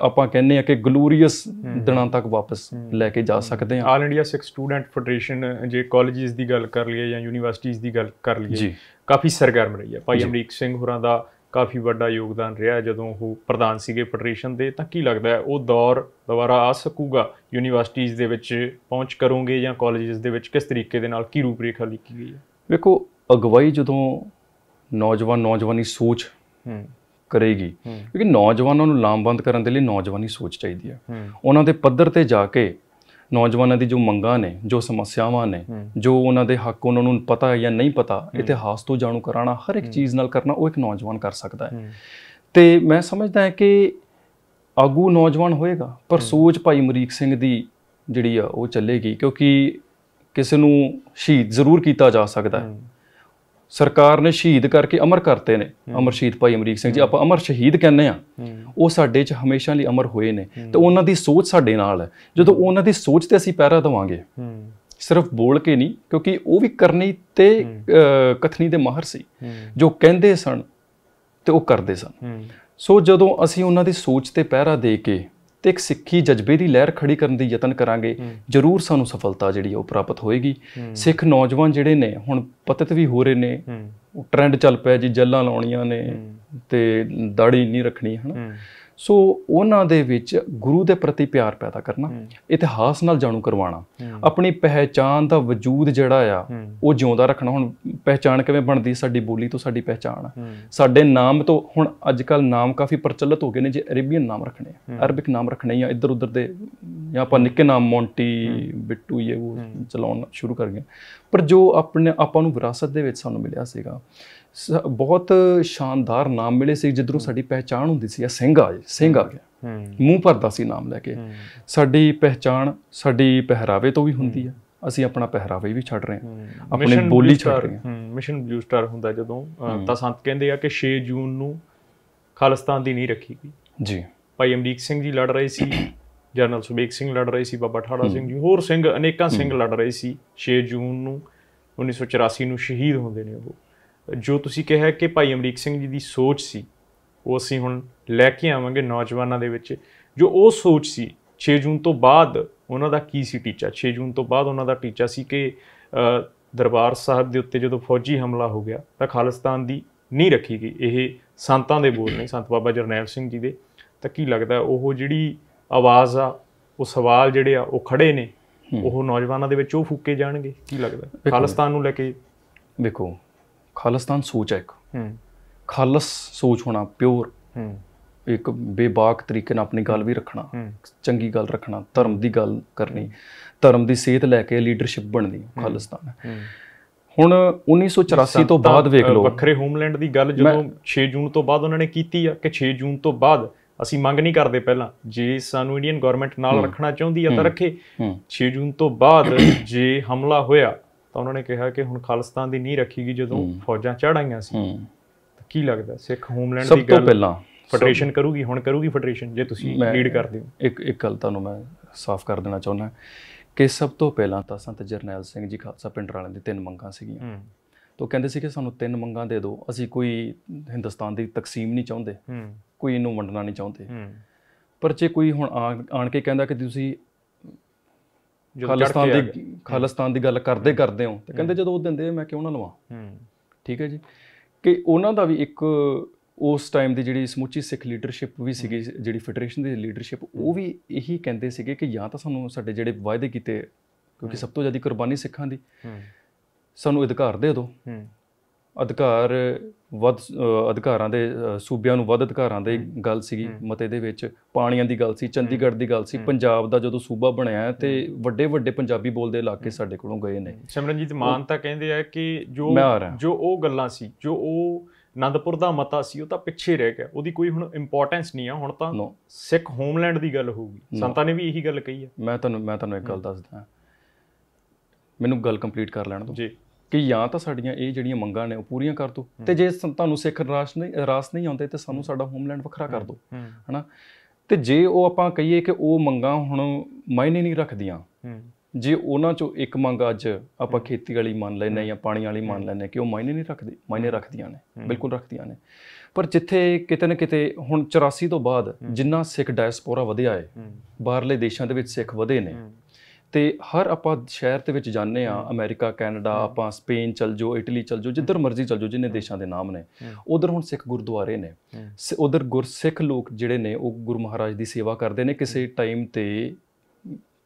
ਆਪਾਂ ਕਹਿੰਦੇ ਆ ਕਿ ਗਲੋਰੀਅਸ ਦਿਨਾਂ ਤੱਕ ਵਾਪਸ ਲੈ ਕੇ ਜਾ ਸਕਦੇ ਆ all India Sikh student federation ਜੇ ਕਾਲਜਿਸ ਦੀ ਗੱਲ ਕਰ ਲਈਏ ਜਾਂ ਯੂਨੀਵਰਸਿਟੀਆਂ ਦੀ ਗੱਲ ਕਰ ਲਈਏ ਕਾਫੀ ਸਰਗਰਮ ਰਹੀ ਹੈ ਭਾਈ ਅਮਰੀਕ ਸਿੰਘ ਹੋਰਾਂ ਦਾ ਕਾਫੀ ਵੱਡਾ ਯੋਗਦਾਨ ਰਿਹਾ ਜਦੋਂ ਉਹ ਪ੍ਰਧਾਨ ਸੀਗੇ ਫੈਡਰੇਸ਼ਨ ਦੇ ਤਾਂ ਕੀ ਲੱਗਦਾ ਉਹ ਦੌਰ ਦੁਬਾਰਾ ਆ ਸਕੂਗਾ ਯੂਨੀਵਰਸਿਟੀਆਂ ਦੇ ਵਿੱਚ ਪਹੁੰਚ ਕਰੋਗੇ ਜਾਂ ਕਾਲਜਸ ਦੇ ਵਿੱਚ ਕਿਸ ਤਰੀਕੇ ਦੇ ਨਾਲ ਕੀ ਰੂਪਰੇਖਾ ਲਿਖੀ ਗਈ ਹੈ ਵੇਖੋ ਅਗਵਾਈ ਜਦੋਂ ਨੌਜਵਾਨ ਨੌਜਵਾਨੀ ਸੋਚ ਕਰੇਗੀ ਕਿਉਂਕਿ ਨੌਜਵਾਨਾਂ ਨੂੰ ਲਾਮਬੰਦ ਕਰਨ ਦੇ ਲਈ ਨੌਜਵਾਨੀ ਸੋਚ ਚਾਹੀਦੀ ਹੈ ਉਹਨਾਂ ਦੇ ਪੱਧਰ ਤੇ ਜਾ ਕੇ ਨੌਜਵਾਨਾਂ ਦੀ ਜੋ ਮੰਗਾਂ ਨੇ ਜੋ ਸਮੱਸਿਆਵਾਂ ਨੇ ਜੋ ਉਹਨਾਂ ਦੇ ਹੱਕ ਉਹਨਾਂ ਨੂੰ ਪਤਾ ਹੈ ਜਾਂ ਨਹੀਂ ਪਤਾ ਇਤਿਹਾਸ ਤੋਂ ਜਾਣੂ ਕਰਾਣਾ ਹਰ ਇੱਕ ਚੀਜ਼ ਨਾਲ ਕਰਨਾ ਉਹ ਇੱਕ ਨੌਜਵਾਨ ਕਰ ਸਕਦਾ ਹੈ ਤੇ ਮੈਂ ਸਮਝਦਾ ਹਾਂ ਕਿ ਆਗੂ ਨੌਜਵਾਨ ਹੋਏਗਾ ਪਰ ਸੋਚ ਭਾਈ ਮਰੀਕ ਸਿੰਘ ਦੀ ਜਿਹੜੀ ਆ ਉਹ ਚੱਲੇਗੀ ਕਿਉਂਕਿ ਕਿਸੇ ਨੂੰ ਸ਼ਹੀਦ ਜ਼ਰੂਰ ਕੀਤਾ ਜਾ ਸਕਦਾ ਹੈ ਸਰਕਾਰ ਨੇ ਸ਼ਹੀਦ ਕਰਕੇ ਅਮਰ ਕਰਤੇ ਨੇ ਅਮਰ ਸ਼ਹੀਦ ਭਾਈ ਅਮਰੀਕ ਸਿੰਘ ਜੀ ਆਪਾਂ ਅਮਰ ਸ਼ਹੀਦ ਕਹਿੰਨੇ ਆ ਉਹ ਸਾਡੇ 'ਚ ਹਮੇਸ਼ਾ ਲਈ ਅਮਰ ਹੋਏ ਨੇ ਤੇ ਉਹਨਾਂ ਦੀ ਸੋਚ ਸਾਡੇ ਨਾਲ ਹੈ ਜਦੋਂ ਉਹਨਾਂ ਦੀ ਸੋਚ ਤੇ ਅਸੀਂ ਪੈਰਾ ਦਵਾਂਗੇ ਸਿਰਫ ਬੋਲ ਕੇ ਨਹੀਂ ਕਿਉਂਕਿ ਉਹ ਵੀ ਕਰਨੀ ਤੇ ਕਥਨੀ ਦੇ ਮਾਹਰ ਸੀ ਜੋ ਕਹਿੰਦੇ ਸਨ ਤੇ ਉਹ ਕਰਦੇ ਸਨ ਸੋ ਜਦੋਂ ਅਸੀਂ ਉਹਨਾਂ ਦੀ ਸੋਚ ਤੇ ਪਹਿਰਾ ਦੇ ਕੇ ਤੇ ਇੱਕ ਸਿੱਖੀ ਜਜ਼ਬੇ ਦੀ ਲਹਿਰ ਖੜੀ ਕਰਨ ਦੀ ਯਤਨ ਕਰਾਂਗੇ ਜ਼ਰੂਰ ਸਾਨੂੰ ਸਫਲਤਾ ਜਿਹੜੀ ਉਹ ਪ੍ਰਾਪਤ ਹੋਏਗੀ ਸਿੱਖ ਨੌਜਵਾਨ ਜਿਹੜੇ ਨੇ ਹੁਣ ਪਤਿਤ ਵੀ ਹੋ ਰਹੇ ਨੇ ਉਹ ਟ੍ਰੈਂਡ ਚੱਲ ਪਿਆ ਜੀ ਜੱਲਾਂ ਲਾਉਣੀਆਂ ਨੇ ਤੇ ਦਾੜੀ ਨਹੀਂ ਰੱਖਣੀ ਹਨਾ ਸੋ ਉਹਨਾਂ ਦੇ ਵਿੱਚ ਗੁਰੂ ਦੇ ਪ੍ਰਤੀ ਪਿਆਰ ਪੈਦਾ ਕਰਨਾ ਇਤਿਹਾਸ ਨਾਲ ਜਾਣੂ ਕਰਵਾਉਣਾ ਆਪਣੀ ਪਹਿਚਾਨ ਦਾ ਵਜੂਦ ਜਿਹੜਾ ਆ ਉਹ ਜਿਉਂਦਾ ਰੱਖਣਾ ਹੁਣ ਪਹਿਚਾਨ ਕਿਵੇਂ ਬਣਦੀ ਸਾਡੀ ਬੋਲੀ ਤੋਂ ਸਾਡੀ ਪਹਿਚਾਨ ਸਾਡੇ ਨਾਮ ਤੋਂ ਹੁਣ ਅੱਜ ਕੱਲ ਨਾਮ ਕਾਫੀ ਪ੍ਰਚਲਿਤ ਹੋ ਗਏ ਨੇ ਜੇ ਅਰੇਬੀਅਨ ਨਾਮ ਰੱਖਣੇ ਆ ਅਰਬਿਕ ਨਾਮ ਰੱਖਣੇ ਆ ਇੱਧਰ ਉੱਧਰ ਦੇ ਜਾਂ ਆਪਾਂ ਨਿੱਕੇ ਨਾਮ ਮੌਂਟੀ ਬਿੱਟੂ ਇਹ ਉਹ ਚਲਾਉਣਾ ਸ਼ੁਰੂ ਕਰ ਗਏ ਪਰ ਜੋ ਆਪਣੇ ਆਪਾਂ ਨੂੰ ਵਿਰਾਸਤ ਦੇ ਵਿੱਚ ਸਾਨੂੰ ਮਿਲਿਆ ਸੀਗਾ ਬਹੁਤ ਸ਼ਾਨਦਾਰ ਨਾਮ ਮਿਲੇ ਸੀ ਜਿੱਧਰੋਂ ਸਾਡੀ ਪਹਿਚਾਣ ਹੁੰਦੀ ਸੀ ਆ ਸਿੰਘ ਆ ਸਿੰਘ ਆ ਗਿਆ ਮੂੰਹ ਭਰਦਾ ਸੀ ਨਾਮ ਲੈ ਕੇ ਸਾਡੀ ਪਹਿਚਾਣ ਸਾਡੀ ਪਹਿਰਾਵੇ ਤੋਂ ਵੀ ਹੁੰਦੀ ਆ ਅਸੀਂ ਆਪਣਾ ਪਹਿਰਾਵਾ ਵੀ ਛੱਡ ਰਹੇ ਹਾਂ ਆਪਣੇ ਬੋਲੀ ਛੱਡ ਰਹੇ ਹਾਂ ਮਿਸ਼ਨ ਬਲੂ ਸਟਾਰ ਹੁੰਦਾ ਜਦੋਂ ਤਾਂ ਸੰਤ ਕਹਿੰਦੇ ਆ ਕਿ 6 ਜੂਨ ਨੂੰ ਖਾਲਸਤਾਨ ਦੀ ਨਹੀਂ ਰੱਖੀ ਗਈ ਜੀ ਭਾਈ ਅਮਰੀਕ ਸਿੰਘ ਜੀ ਲੜ ਰਹੇ ਸੀ ਜਨਰਲ ਸੁਬੇਕ ਸਿੰਘ ਲੜ ਰਹੇ ਸੀ ਬਾਬਾ ਠਾੜਾ ਸਿੰਘ ਜੀ ਹੋਰ ਸਿੰਘ ਅਨੇਕਾਂ ਸਿੰਘ ਲੜ ਰਹੇ ਸੀ 6 ਜੂਨ ਨੂੰ 1984 ਨੂੰ ਸ਼ਹੀਦ ਹੁੰਦੇ ਨੇ ਉਹ ਜੋ ਤੁਸੀਂ ਕਿਹਾ ਕਿ ਭਾਈ ਅਮਰੀਕ ਸਿੰਘ ਜੀ ਦੀ ਸੋਚ ਸੀ ਉਹ ਅਸੀਂ ਹੁਣ ਲੈ ਕੇ ਆਵਾਂਗੇ ਨੌਜਵਾਨਾਂ ਦੇ ਵਿੱਚ ਜੋ ਉਹ ਸੋਚ ਸੀ 6 ਜੂਨ ਤੋਂ ਬਾਅਦ ਉਹਨਾਂ ਦਾ ਕੀ ਸੀ ਟੀਚਾ 6 ਜੂਨ ਤੋਂ ਬਾਅਦ ਉਹਨਾਂ ਦਾ ਟੀਚਾ ਸੀ ਕਿ ਦਰਬਾਰ ਸਾਹਿਬ ਦੇ ਉੱਤੇ ਜਦੋਂ ਫੌਜੀ ਹਮਲਾ ਹੋ ਗਿਆ ਤਾਂ ਖਾਲਸਤਾਨ ਦੀ ਨਹੀਂ ਰੱਖੀ ਗਈ ਇਹ ਸੰਤਾਂ ਦੇ ਬੋਲ ਨੇ ਸੰਤ ਬਾਬਾ ਜਰਨੈਲ ਸਿੰਘ ਜੀ ਦੇ ਤਾਂ ਕੀ ਲੱਗਦਾ ਉਹ ਜਿਹੜੀ ਆਵਾਜ਼ ਆ ਉਹ ਸਵਾਲ ਜਿਹੜੇ ਆ ਉਹ ਖੜੇ ਨੇ ਉਹ ਨੌਜਵਾਨਾਂ ਦੇ ਵਿੱਚ ਉਹ ਫੂਕੇ ਜਾਣਗੇ ਕੀ ਲੱਗਦਾ ਖਾਲਸਤਾਨ ਨੂੰ ਲੈ ਕੇ ਦੇਖੋ ਖਾਲਸਤਾਨ ਸੋਚ ਹੈ ਇੱਕ ਹੂੰ ਖਾਲਸ ਸੋਚ ਹੋਣਾ ਪਿਓਰ ਹੂੰ ਇੱਕ ਬੇਬਾਕ ਤਰੀਕੇ ਨਾਲ ਆਪਣੀ ਗੱਲ ਵੀ ਰੱਖਣਾ ਚੰਗੀ ਗੱਲ ਰੱਖਣਾ ਧਰਮ ਦੀ ਗੱਲ ਕਰਨੀ ਧਰਮ ਦੀ ਸੇਤ ਲੈ ਕੇ ਲੀਡਰਸ਼ਿਪ ਬਣਨੀ ਖਾਲਸਤਾਨ ਹਮ ਹੁਣ 1984 ਤੋਂ ਬਾਅਦ ਵੇਖ ਲਓ ਵੱਖਰੇ ਹੋਮਲੈਂਡ ਦੀ ਗੱਲ ਜਦੋਂ 6 ਜੂਨ ਤੋਂ ਬਾਅਦ ਉਹਨਾਂ ਨੇ ਕੀਤੀ ਆ ਕਿ 6 ਜੂਨ ਤੋਂ ਬਾਅਦ ਅਸੀਂ ਮੰਗ ਨਹੀਂ ਕਰਦੇ ਪਹਿਲਾਂ ਜੇ ਸਾਨੂੰ ਇੰਡੀਅਨ ਗਵਰਨਮੈਂਟ ਨਾਲ ਰੱਖਣਾ ਚਾਹੁੰਦੀ ਆ ਤਾਂ ਰੱਖੇ 6 ਜੂਨ ਤੋਂ ਬਾਅਦ ਜੇ ਹਮਲਾ ਹੋਇਆ ਤਾਂ ਉਹਨਾਂ ਨੇ ਕਿਹਾ ਕਿ ਹੁਣ ਖਾਲਸਤਾਨ ਦੀ ਨਹੀਂ ਰੱਖੀਗੀ ਜਦੋਂ ਫੌਜਾਂ ਚੜਾਈਆਂ ਸੀ ਤਾਂ ਕੀ ਲੱਗਦਾ ਸਿੱਖ ਹੋਮਲੈਂਡ ਦੀ ਗੱਲ ਸਭ ਤੋਂ ਪਹਿਲਾਂ ਫੈਡਰੇਸ਼ਨ ਕਰੂਗੀ ਹੁਣ ਕਰੂਗੀ ਫੈਡਰੇਸ਼ਨ ਜੇ ਤੁਸੀਂ ਲੀਡ ਕਰਦੇ ਹੋ ਇੱਕ ਇੱਕ ਗੱਲ ਤੁਹਾਨੂੰ ਮੈਂ ਸਾਫ਼ ਕਰ ਦੇਣਾ ਚਾਹੁੰਦਾ ਕਿ ਸਭ ਤੋਂ ਪਹਿਲਾਂ ਤਾਂ ਸੰਤ ਜਰਨੈਲ ਸਿੰਘ ਜੀ ਖਾਲਸਾ ਪਿੰਡ ਵਾਲਿਆਂ ਦੀ ਤਿੰਨ ਮੰਗਾਂ ਸੀਗੀਆਂ ਤੋ ਕਹਿੰਦੇ ਸੀ ਕਿ ਸਾਨੂੰ ਤਿੰਨ ਮੰਗਾਂ ਦੇ ਦਿਓ ਅਸੀਂ ਕੋਈ ਹਿੰਦੁਸਤਾਨ ਦੀ ਤਕਸੀਮ ਨਹੀਂ ਚਾਹੁੰਦੇ ਕੋਈ ਇਹਨੂੰ ਵੰਡਣਾ ਨਹੀਂ ਚਾਹੁੰਦੇ ਪਰ ਜੇ ਕੋਈ ਹੁਣ ਆਣ ਕੇ ਕਹਿੰਦਾ ਕਿ ਤੁਸੀਂ ਖਾਲਸਤਾਨ ਦੀ ਖਾਲਸਤਾਨ ਦੀ ਗੱਲ ਕਰਦੇ ਕਰਦੇ ਹਾਂ ਤੇ ਕਹਿੰਦੇ ਜਦੋਂ ਉਹ ਦਿੰਦੇ ਮੈਂ ਕਿਉਂ ਨਾ ਲਵਾਂ ਹੂੰ ਠੀਕ ਹੈ ਜੀ ਕਿ ਉਹਨਾਂ ਦਾ ਵੀ ਇੱਕ ਉਸ ਟਾਈਮ ਦੀ ਜਿਹੜੀ ਸਮੁੱਚੀ ਸਿੱਖ ਲੀਡਰਸ਼ਿਪ ਵੀ ਸੀਗੀ ਜਿਹੜੀ ਫੈਡਰੇਸ਼ਨ ਦੀ ਲੀਡਰਸ਼ਿਪ ਉਹ ਵੀ ਇਹੀ ਕਹਿੰਦੇ ਸੀਗੇ ਕਿ ਜਾਂ ਤਾਂ ਸਾਨੂੰ ਸਾਡੇ ਜਿਹੜੇ ਵਾਅਦੇ ਕੀਤੇ ਕਿਉਂਕਿ ਸਭ ਤੋਂ ਜ਼ਿਆਦਾ ਕੁਰਬਾਨੀ ਸਿੱਖਾਂ ਦੀ ਸਾਨੂੰ ਅਧਿਕਾਰ ਦੇ ਦਿਓ ਅਧਿਕਾਰ ਵੱਧ ਅਧਿਕਾਰਾਂ ਦੇ ਸੂਬਿਆਂ ਨੂੰ ਵੱਧ ਅਧਿਕਾਰਾਂ ਦੇ ਗੱਲ ਸੀਗੀ ਮਤੇ ਦੇ ਵਿੱਚ ਪਾਣੀਆਂ ਦੀ ਗੱਲ ਸੀ ਚੰਡੀਗੜ੍ਹ ਦੀ ਗੱਲ ਸੀ ਪੰਜਾਬ ਦਾ ਜਦੋਂ ਸੂਬਾ ਬਣਿਆ ਤੇ ਵੱਡੇ ਵੱਡੇ ਪੰਜਾਬੀ ਬੋਲਦੇ ਇਲਾਕੇ ਸਾਡੇ ਕੋਲੋਂ ਗਏ ਨੇ ਸਿਮਰਨਜੀਤ ਮਾਨ ਤਾਂ ਕਹਿੰਦੇ ਆ ਕਿ ਜੋ ਜੋ ਉਹ ਗੱਲਾਂ ਸੀ ਜੋ ਉਹ ਆਨੰਦਪੁਰ ਦਾ ਮਤਾ ਸੀ ਉਹ ਤਾਂ ਪਿੱਛੇ ਰਹਿ ਗਿਆ ਉਹਦੀ ਕੋਈ ਹੁਣ ਇੰਪੋਰਟੈਂਸ ਨਹੀਂ ਆ ਹੁਣ ਤਾਂ ਸਿੱਖ ਹੋਮਲੈਂਡ ਦੀ ਗੱਲ ਹੋਊਗੀ ਸੰਤਾਂ ਨੇ ਵੀ ਇਹੀ ਗੱਲ ਕਹੀ ਆ ਮੈਂ ਤੁਹਾਨੂੰ ਮੈਂ ਤੁਹਾਨੂੰ ਇੱਕ ਗੱਲ ਦੱਸਦਾ ਮੈਨੂੰ ਗੱਲ ਕੰਪਲੀਟ ਕਰ ਲੈਣ ਦਿਓ ਜੀ ਕਿ ਜਾਂ ਤਾਂ ਸਾਡੀਆਂ ਇਹ ਜਿਹੜੀਆਂ ਮੰਗਾਂ ਨੇ ਉਹ ਪੂਰੀਆਂ ਕਰ ਦੋ ਤੇ ਜੇ ਤੁਹਾਨੂੰ ਸਿੱਖ ਰਾਸ਼ ਨਹੀਂ ਰਾਸ ਨਹੀਂ ਆਉਂਦੇ ਤੇ ਸਾਨੂੰ ਸਾਡਾ ਹੋਮਲੈਂਡ ਵੱਖਰਾ ਕਰ ਦੋ ਹਨਾ ਤੇ ਜੇ ਉਹ ਆਪਾਂ ਕਹੀਏ ਕਿ ਉਹ ਮੰਗਾਂ ਹੁਣ ਮਾਇਨੇ ਨਹੀਂ ਰੱਖਦੀਆਂ ਜੇ ਉਹਨਾਂ ਚੋਂ ਇੱਕ ਮੰਗ ਅੱਜ ਆਪਾਂ ਖੇਤੀ ਵਾਲੀ ਮੰਨ ਲੈਨੇ ਜਾਂ ਪਾਣੀ ਵਾਲੀ ਮੰਨ ਲੈਨੇ ਕਿ ਉਹ ਮਾਇਨੇ ਨਹੀਂ ਰੱਖਦੀ ਮਾਇਨੇ ਰੱਖਦੀਆਂ ਨੇ ਬਿਲਕੁਲ ਰੱਖਦੀਆਂ ਨੇ ਪਰ ਜਿੱਥੇ ਕਿਤੇ ਨਾ ਕਿਤੇ ਹੁਣ 84 ਤੋਂ ਬਾਅਦ ਜਿੰਨਾ ਸਿੱਖ ਡਾਇਸਪੋਰਾ ਵਧਿਆ ਹੈ ਬਾਹਰਲੇ ਦੇਸ਼ਾਂ ਦੇ ਵਿੱਚ ਸਿੱਖ ਵਧੇ ਨੇ ਤੇ ਹਰ ਆਪਾਂ ਸ਼ਹਿਰ ਦੇ ਵਿੱਚ ਜਾਂਦੇ ਆ ਅਮਰੀਕਾ ਕੈਨੇਡਾ ਆਪਾਂ ਸਪੇਨ ਚਲ ਜੋ ਇਟਲੀ ਚਲ ਜੋ ਜਿੱਧਰ ਮਰਜ਼ੀ ਚਲ ਜੋ ਜਿੰਨੇ ਦੇਸ਼ਾਂ ਦੇ ਨਾਮ ਨੇ ਉਧਰ ਹੁਣ ਸਿੱਖ ਗੁਰਦੁਆਰੇ ਨੇ ਉਧਰ ਗੁਰਸਿੱਖ ਲੋਕ ਜਿਹੜੇ ਨੇ ਉਹ ਗੁਰੂ ਮਹਾਰਾਜ ਦੀ ਸੇਵਾ ਕਰਦੇ ਨੇ ਕਿਸੇ ਟਾਈਮ ਤੇ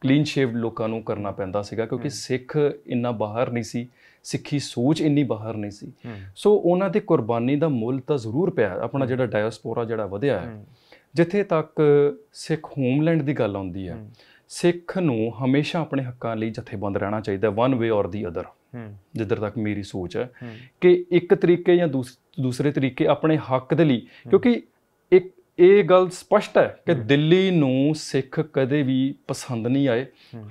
ਕਲੀਨ ਸ਼ੇਵਡ ਲੋਕਾਂ ਨੂੰ ਕਰਨਾ ਪੈਂਦਾ ਸੀਗਾ ਕਿਉਂਕਿ ਸਿੱਖ ਇੰਨਾ ਬਾਹਰ ਨਹੀਂ ਸੀ ਸਿੱਖੀ ਸੋਚ ਇੰਨੀ ਬਾਹਰ ਨਹੀਂ ਸੀ ਸੋ ਉਹਨਾਂ ਦੀ ਕੁਰਬਾਨੀ ਦਾ ਮੁੱਲ ਤਾਂ ਜ਼ਰੂਰ ਪਿਆ ਆਪਣਾ ਜਿਹੜਾ ਡਾਇਸਪੋਰਾ ਜਿਹੜਾ ਵਧਿਆ ਹੈ ਜਿੱਥੇ ਤੱਕ ਸਿੱਖ ਹੋਮਲੈਂਡ ਦੀ ਗੱਲ ਆਉਂਦੀ ਹੈ ਸਿੱਖ ਨੂੰ ਹਮੇਸ਼ਾ ਆਪਣੇ ਹੱਕਾਂ ਲਈ ਜਥੇਬੰਦ ਰਹਿਣਾ ਚਾਹੀਦਾ ਵਨ ਵੇ ਔਰ ਦੀ ਅਦਰ ਜਿੱਦਰ ਤੱਕ ਮੇਰੀ ਸੋਚ ਹੈ ਕਿ ਇੱਕ ਤਰੀਕੇ ਜਾਂ ਦੂਸਰੇ ਤਰੀਕੇ ਆਪਣੇ ਹੱਕ ਦੇ ਲਈ ਕਿਉਂਕਿ ਇੱਕ ਇਹ ਗੱਲ ਸਪਸ਼ਟ ਹੈ ਕਿ ਦਿੱਲੀ ਨੂੰ ਸਿੱਖ ਕਦੇ ਵੀ ਪਸੰਦ ਨਹੀਂ ਆਏ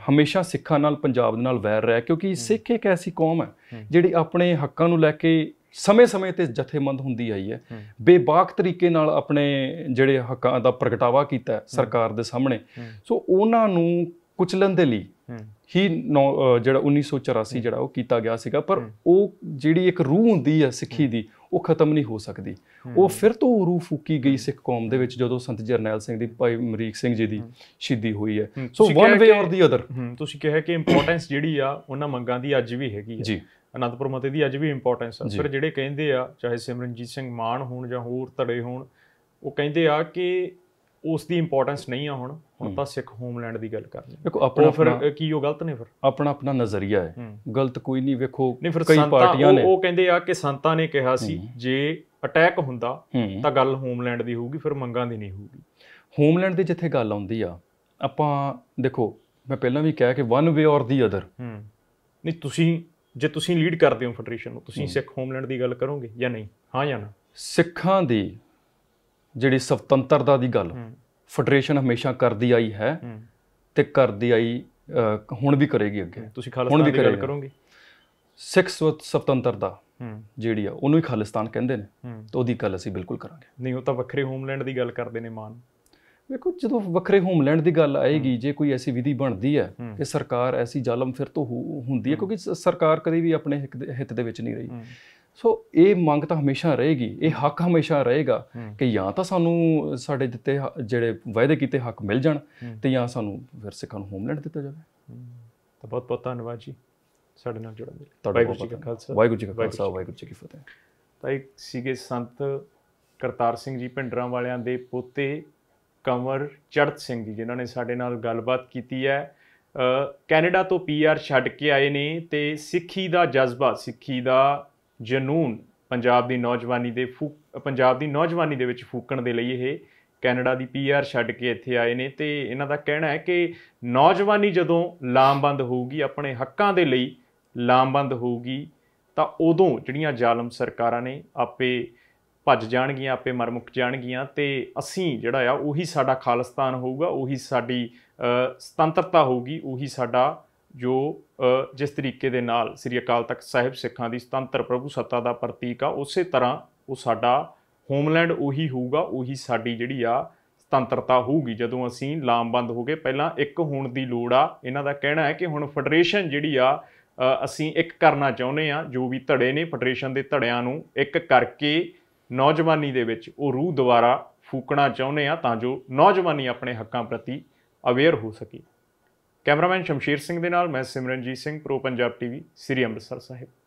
ਹਮੇਸ਼ਾ ਸਿੱਖਾਂ ਨਾਲ ਪੰਜਾਬ ਦੇ ਨਾਲ ਵੈਰ ਰਿਹਾ ਕਿਉਂਕਿ ਸਿੱਖ ਇੱਕ ਐਸੀ ਕੌਮ ਹੈ ਜਿਹੜੀ ਆਪਣੇ ਹੱਕਾਂ ਨੂੰ ਲੈ ਕੇ ਸਮੇਂ-ਸਮੇਂ ਤੇ ਜਥੇਮੰਦ ਹੁੰਦੀ ਆਈ ਹੈ ਬੇਬਾਕ ਤਰੀਕੇ ਨਾਲ ਆਪਣੇ ਜਿਹੜੇ ਹੱਕਾਂ ਦਾ ਪ੍ਰਗਟਾਵਾ ਕੀਤਾ ਸਰਕਾਰ ਦੇ ਸਾਹਮਣੇ ਸੋ ਉਹਨਾਂ ਨੂੰ ਕੁਚਲਣ ਦੇ ਲਈ ਹੀ ਜਿਹੜਾ 1984 ਜਿਹੜਾ ਉਹ ਕੀਤਾ ਗਿਆ ਸੀਗਾ ਪਰ ਉਹ ਜਿਹੜੀ ਇੱਕ ਰੂਹ ਹੁੰਦੀ ਹੈ ਸਿੱਖੀ ਦੀ ਉਹ ਖਤਮ ਨਹੀਂ ਹੋ ਸਕਦੀ ਉਹ ਫਿਰ ਤੋਂ ਰੂਹ ਫੂਕੀ ਗਈ ਸਿੱਖ ਕੌਮ ਦੇ ਵਿੱਚ ਜਦੋਂ ਸੰਤ ਜਰਨੈਲ ਸਿੰਘ ਦੀ ਭਾਈ ਮਰੀਕ ਸਿੰਘ ਜੀ ਦੀ ਸ਼ਹੀਦੀ ਹੋਈ ਹੈ so one way or the other ਤੁਸੀਂ ਕਿਹਾ ਕਿ ਇੰਪੋਰਟੈਂਸ ਜਿਹੜੀ ਆ ਉਹਨਾਂ ਮੰਗਾਂ ਦੀ ਅੱਜ ਵੀ ਹੈਗੀ ਹੈ ਅਨੰਦਪੁਰ ਮਤੇ ਦੀ ਅੱਜ ਵੀ ਇੰਪੋਰਟੈਂਸ ਹੈ ਫਿਰ ਜਿਹੜੇ ਕਹਿੰਦੇ ਆ ਚਾਹੇ ਸਿਮਰਨਜੀਤ ਸਿੰਘ ਮਾਨ ਹੋਣ ਜਾਂ ਹੋਰ ਧੜੇ ਹੋਣ ਉਹ ਕਹਿੰਦੇ ਆ ਕਿ ਉਸ ਦੀ ਇੰਪੋਰਟੈਂਸ ਨਹੀਂ ਆ ਹੁਣ ਹੁਣ ਤਾਂ ਸਿੱਖ ਹੋਮਲੈਂਡ ਦੀ ਗੱਲ ਕਰਨੀ ਦੇਖੋ ਆਪਣਾ ਫਿਰ ਕੀ ਉਹ ਗਲਤ ਨੇ ਫਿਰ ਆਪਣਾ ਆਪਣਾ ਨਜ਼ਰੀਆ ਹੈ ਗਲਤ ਕੋਈ ਨਹੀਂ ਵੇਖੋ ਕਈ ਪਾਰਟੀਆਂ ਨੇ ਉਹ ਕਹਿੰਦੇ ਆ ਕਿ ਸੰਤਾਂ ਨੇ ਕਿਹਾ ਸੀ ਜੇ ਅਟੈਕ ਹੁੰਦਾ ਤਾਂ ਗੱਲ ਹੋਮਲੈਂਡ ਦੀ ਹੋਊਗੀ ਫਿਰ ਮੰਗਾਂ ਦੀ ਨਹੀਂ ਹੋਊਗੀ ਹੋਮਲੈਂਡ ਦੇ ਜਿੱਥੇ ਗੱਲ ਆਉਂਦੀ ਆ ਆਪਾਂ ਦੇਖੋ ਮੈਂ ਪਹਿਲਾਂ ਵੀ ਕਿਹਾ ਕਿ ਵਨ ਵੇ ਔਰ ਦੀ ਅਦਰ ਨਹੀਂ ਤੁਸੀਂ ਜੇ ਤੁਸੀਂ ਲੀਡ ਕਰਦੇ ਹੋ ਫੈਡਰੇਸ਼ਨ ਨੂੰ ਤੁਸੀਂ ਸਿੱਖ ਹੋਮਲੈਂਡ ਦੀ ਗੱਲ ਕਰੋਗੇ ਜਾਂ ਨਹੀਂ ਹਾਂ ਜਾਂ ਨਾ ਸਿੱਖਾਂ ਦੀ ਜਿਹੜੀ ਸੁਤੰਤਰਤਾ ਦੀ ਗੱਲ ਫੈਡਰੇਸ਼ਨ ਹਮੇਸ਼ਾ ਕਰਦੀ ਆਈ ਹੈ ਤੇ ਕਰਦੀ ਆਈ ਹੁਣ ਵੀ ਕਰੇਗੀ ਅੱਗੇ ਤੁਸੀਂ ਖਾਲਸਾ ਦੀ ਗੱਲ ਕਰੋਗੇ ਸਿੱਖ ਸੁਤੰਤਰਤਾ ਜਿਹੜੀ ਆ ਉਹਨੂੰ ਹੀ ਖਾਲਿਸਤਾਨ ਕਹਿੰਦੇ ਨੇ ਤੇ ਉਹਦੀ ਗੱਲ ਅਸੀਂ ਬਿਲਕੁਲ ਕਰਾਂਗੇ ਨਹੀਂ ਉਹ ਤਾਂ ਵੱਖਰੇ ਹੋਮਲੈਂਡ ਦੀ ਗੱਲ ਕਰਦੇ ਨੇ ਮਾਨ ਵੇਖੋ ਜਦੋਂ ਵੱਖਰੇ ਹੋਮਲੈਂਡ ਦੀ ਗੱਲ ਆਏਗੀ ਜੇ ਕੋਈ ਐਸੀ ਵਿਧੀ ਬਣਦੀ ਹੈ ਕਿ ਸਰਕਾਰ ਐਸੀ ਜ਼ਾਲਮ ਫਿਰ ਤੋਂ ਹੁੰਦੀ ਹੈ ਕਿਉਂਕਿ ਸਰਕਾਰ ਕਦੇ ਵੀ ਆਪਣੇ ਹਿੱਤ ਦੇ ਵਿੱਚ ਨਹੀਂ ਰਹੀ ਸੋ ਇਹ ਮੰਗ ਤਾਂ ਹਮੇਸ਼ਾ ਰਹੇਗੀ ਇਹ ਹੱਕ ਹਮੇਸ਼ਾ ਰਹੇਗਾ ਕਿ ਜਾਂ ਤਾਂ ਸਾਨੂੰ ਸਾਡੇ ਦਿੱਤੇ ਜਿਹੜੇ ਵਾਅਦੇ ਕੀਤੇ ਹੱਕ ਮਿਲ ਜਾਣ ਤੇ ਜਾਂ ਸਾਨੂੰ ਫਿਰ ਸਿੱਖਾਂ ਨੂੰ ਹੋਮਲੈਂਡ ਦਿੱਤਾ ਜਾਵੇ ਤਾਂ ਬਹੁਤ ਬਹੁਤ ਧੰਨਵਾਦ ਜੀ ਸਾਡੇ ਨਾਲ ਜੁੜਨ ਲਈ ਵਾਹਿਗੁਰੂ ਜੀ ਕਾ ਖਾਲਸਾ ਵਾਹਿਗੁਰੂ ਜੀ ਕਾ ਖਾਲਸਾ ਵਾਹਿਗੁਰੂ ਜੀ ਕੀ ਫਤਿਹ ਤਾਂ ਇੱਕ ਸੀਗੇ ਸੰਤ ਕਰਤਾਰ ਸਿੰਘ ਜੀ ਭਿੰਡਰਾਂ ਵਾਲਿਆਂ ਦੇ ਪੋਤੇ ਕਮਰ ਚੜਤ ਸਿੰਘ ਜੀ ਜਿਨ੍ਹਾਂ ਨੇ ਸਾਡੇ ਨਾਲ ਗੱਲਬਾਤ ਕੀਤੀ ਹੈ ਕੈਨੇਡਾ ਤੋਂ ਪੀਆਰ ਛੱਡ ਕੇ ਆਏ ਨੇ ਤੇ ਸਿੱਖੀ ਦਾ ਜਜ਼ਬਾ ਸਿੱਖੀ ਦਾ ਜਨੂਨ ਪੰਜਾਬ ਦੀ ਨੌਜਵਾਨੀ ਦੇ ਪੰਜਾਬ ਦੀ ਨੌਜਵਾਨੀ ਦੇ ਵਿੱਚ ਫੂਕਣ ਦੇ ਲਈ ਇਹ ਕੈਨੇਡਾ ਦੀ ਪੀਆਰ ਛੱਡ ਕੇ ਇੱਥੇ ਆਏ ਨੇ ਤੇ ਇਹਨਾਂ ਦਾ ਕਹਿਣਾ ਹੈ ਕਿ ਨੌਜਵਾਨੀ ਜਦੋਂ ਲਾਮਬੰਦ ਹੋਊਗੀ ਆਪਣੇ ਹੱਕਾਂ ਦੇ ਲਈ ਲਾਮਬੰਦ ਹੋਊਗੀ ਤਾਂ ਉਦੋਂ ਜਿਹੜੀਆਂ ਜ਼ਾਲਮ ਸਰਕਾਰਾਂ ਨੇ ਆਪੇ ਭੱਜ ਜਾਣਗੀਆਂ ਆਪੇ ਮਰ ਮੁੱਕ ਜਾਣਗੀਆਂ ਤੇ ਅਸੀਂ ਜਿਹੜਾ ਆ ਉਹੀ ਸਾਡਾ ਖਾਲਸਤਾਨ ਹੋਊਗਾ ਉਹੀ ਸਾਡੀ ਸੁਤੰਤਰਤਾ ਹੋਊਗੀ ਉਹੀ ਸਾਡਾ ਜੋ ਜਿਸ ਤਰੀਕੇ ਦੇ ਨਾਲ ਸ੍ਰੀ ਅਕਾਲ ਤਖਤ ਸਾਹਿਬ ਸਿੱਖਾਂ ਦੀ ਸੁਤੰਤਰ ਪ੍ਰਭੂ ਸੱਤਾ ਦਾ ਪ੍ਰਤੀਕ ਆ ਉਸੇ ਤਰ੍ਹਾਂ ਉਹ ਸਾਡਾ ਹੋਮਲੈਂਡ ਉਹੀ ਹੋਊਗਾ ਉਹੀ ਸਾਡੀ ਜਿਹੜੀ ਆ ਸੁਤੰਤਰਤਾ ਹੋਊਗੀ ਜਦੋਂ ਅਸੀਂ ਲਾਮਬੰਦ ਹੋ ਗਏ ਪਹਿਲਾਂ ਇੱਕ ਹੋਣ ਦੀ ਲੋੜ ਆ ਇਹਨਾਂ ਦਾ ਕਹਿਣਾ ਹੈ ਕਿ ਹੁਣ ਫੈਡਰੇਸ਼ਨ ਜਿਹੜੀ ਆ ਅਸੀਂ ਇੱਕ ਕਰਨਾ ਚਾਹੁੰਦੇ ਆ ਜੋ ਵੀ ਧੜੇ ਨੇ ਫੈਡਰੇਸ਼ਨ ਦੇ ਧੜਿਆਂ ਨੂੰ ਇੱਕ ਕਰਕੇ ਨੌਜਵਾਨੀ ਦੇ ਵਿੱਚ ਉਹ ਰੂਹ ਦੁਆਰਾ ਫੂਕਣਾ ਚਾਹੁੰਦੇ ਆ ਤਾਂ ਜੋ ਨੌਜਵਾਨੀ ਆਪਣੇ ਹੱਕਾਂ ਪ੍ਰਤੀ ਅਵੇਅਰ ਹੋ ਸਕੇ ਕੈਮਰਾਮੈਨ ਸ਼ਮਸ਼ੀਰ ਸਿੰਘ ਦੇ ਨਾਲ ਮੈਂ ਸਿਮਰਨਜੀਤ ਸਿੰਘ ਪ੍ਰੋ ਪੰਜਾਬ ਟੀਵੀ ਸ੍ਰੀ ਅੰਮ੍ਰਿਤਸਰ ਸਾਹਿਬ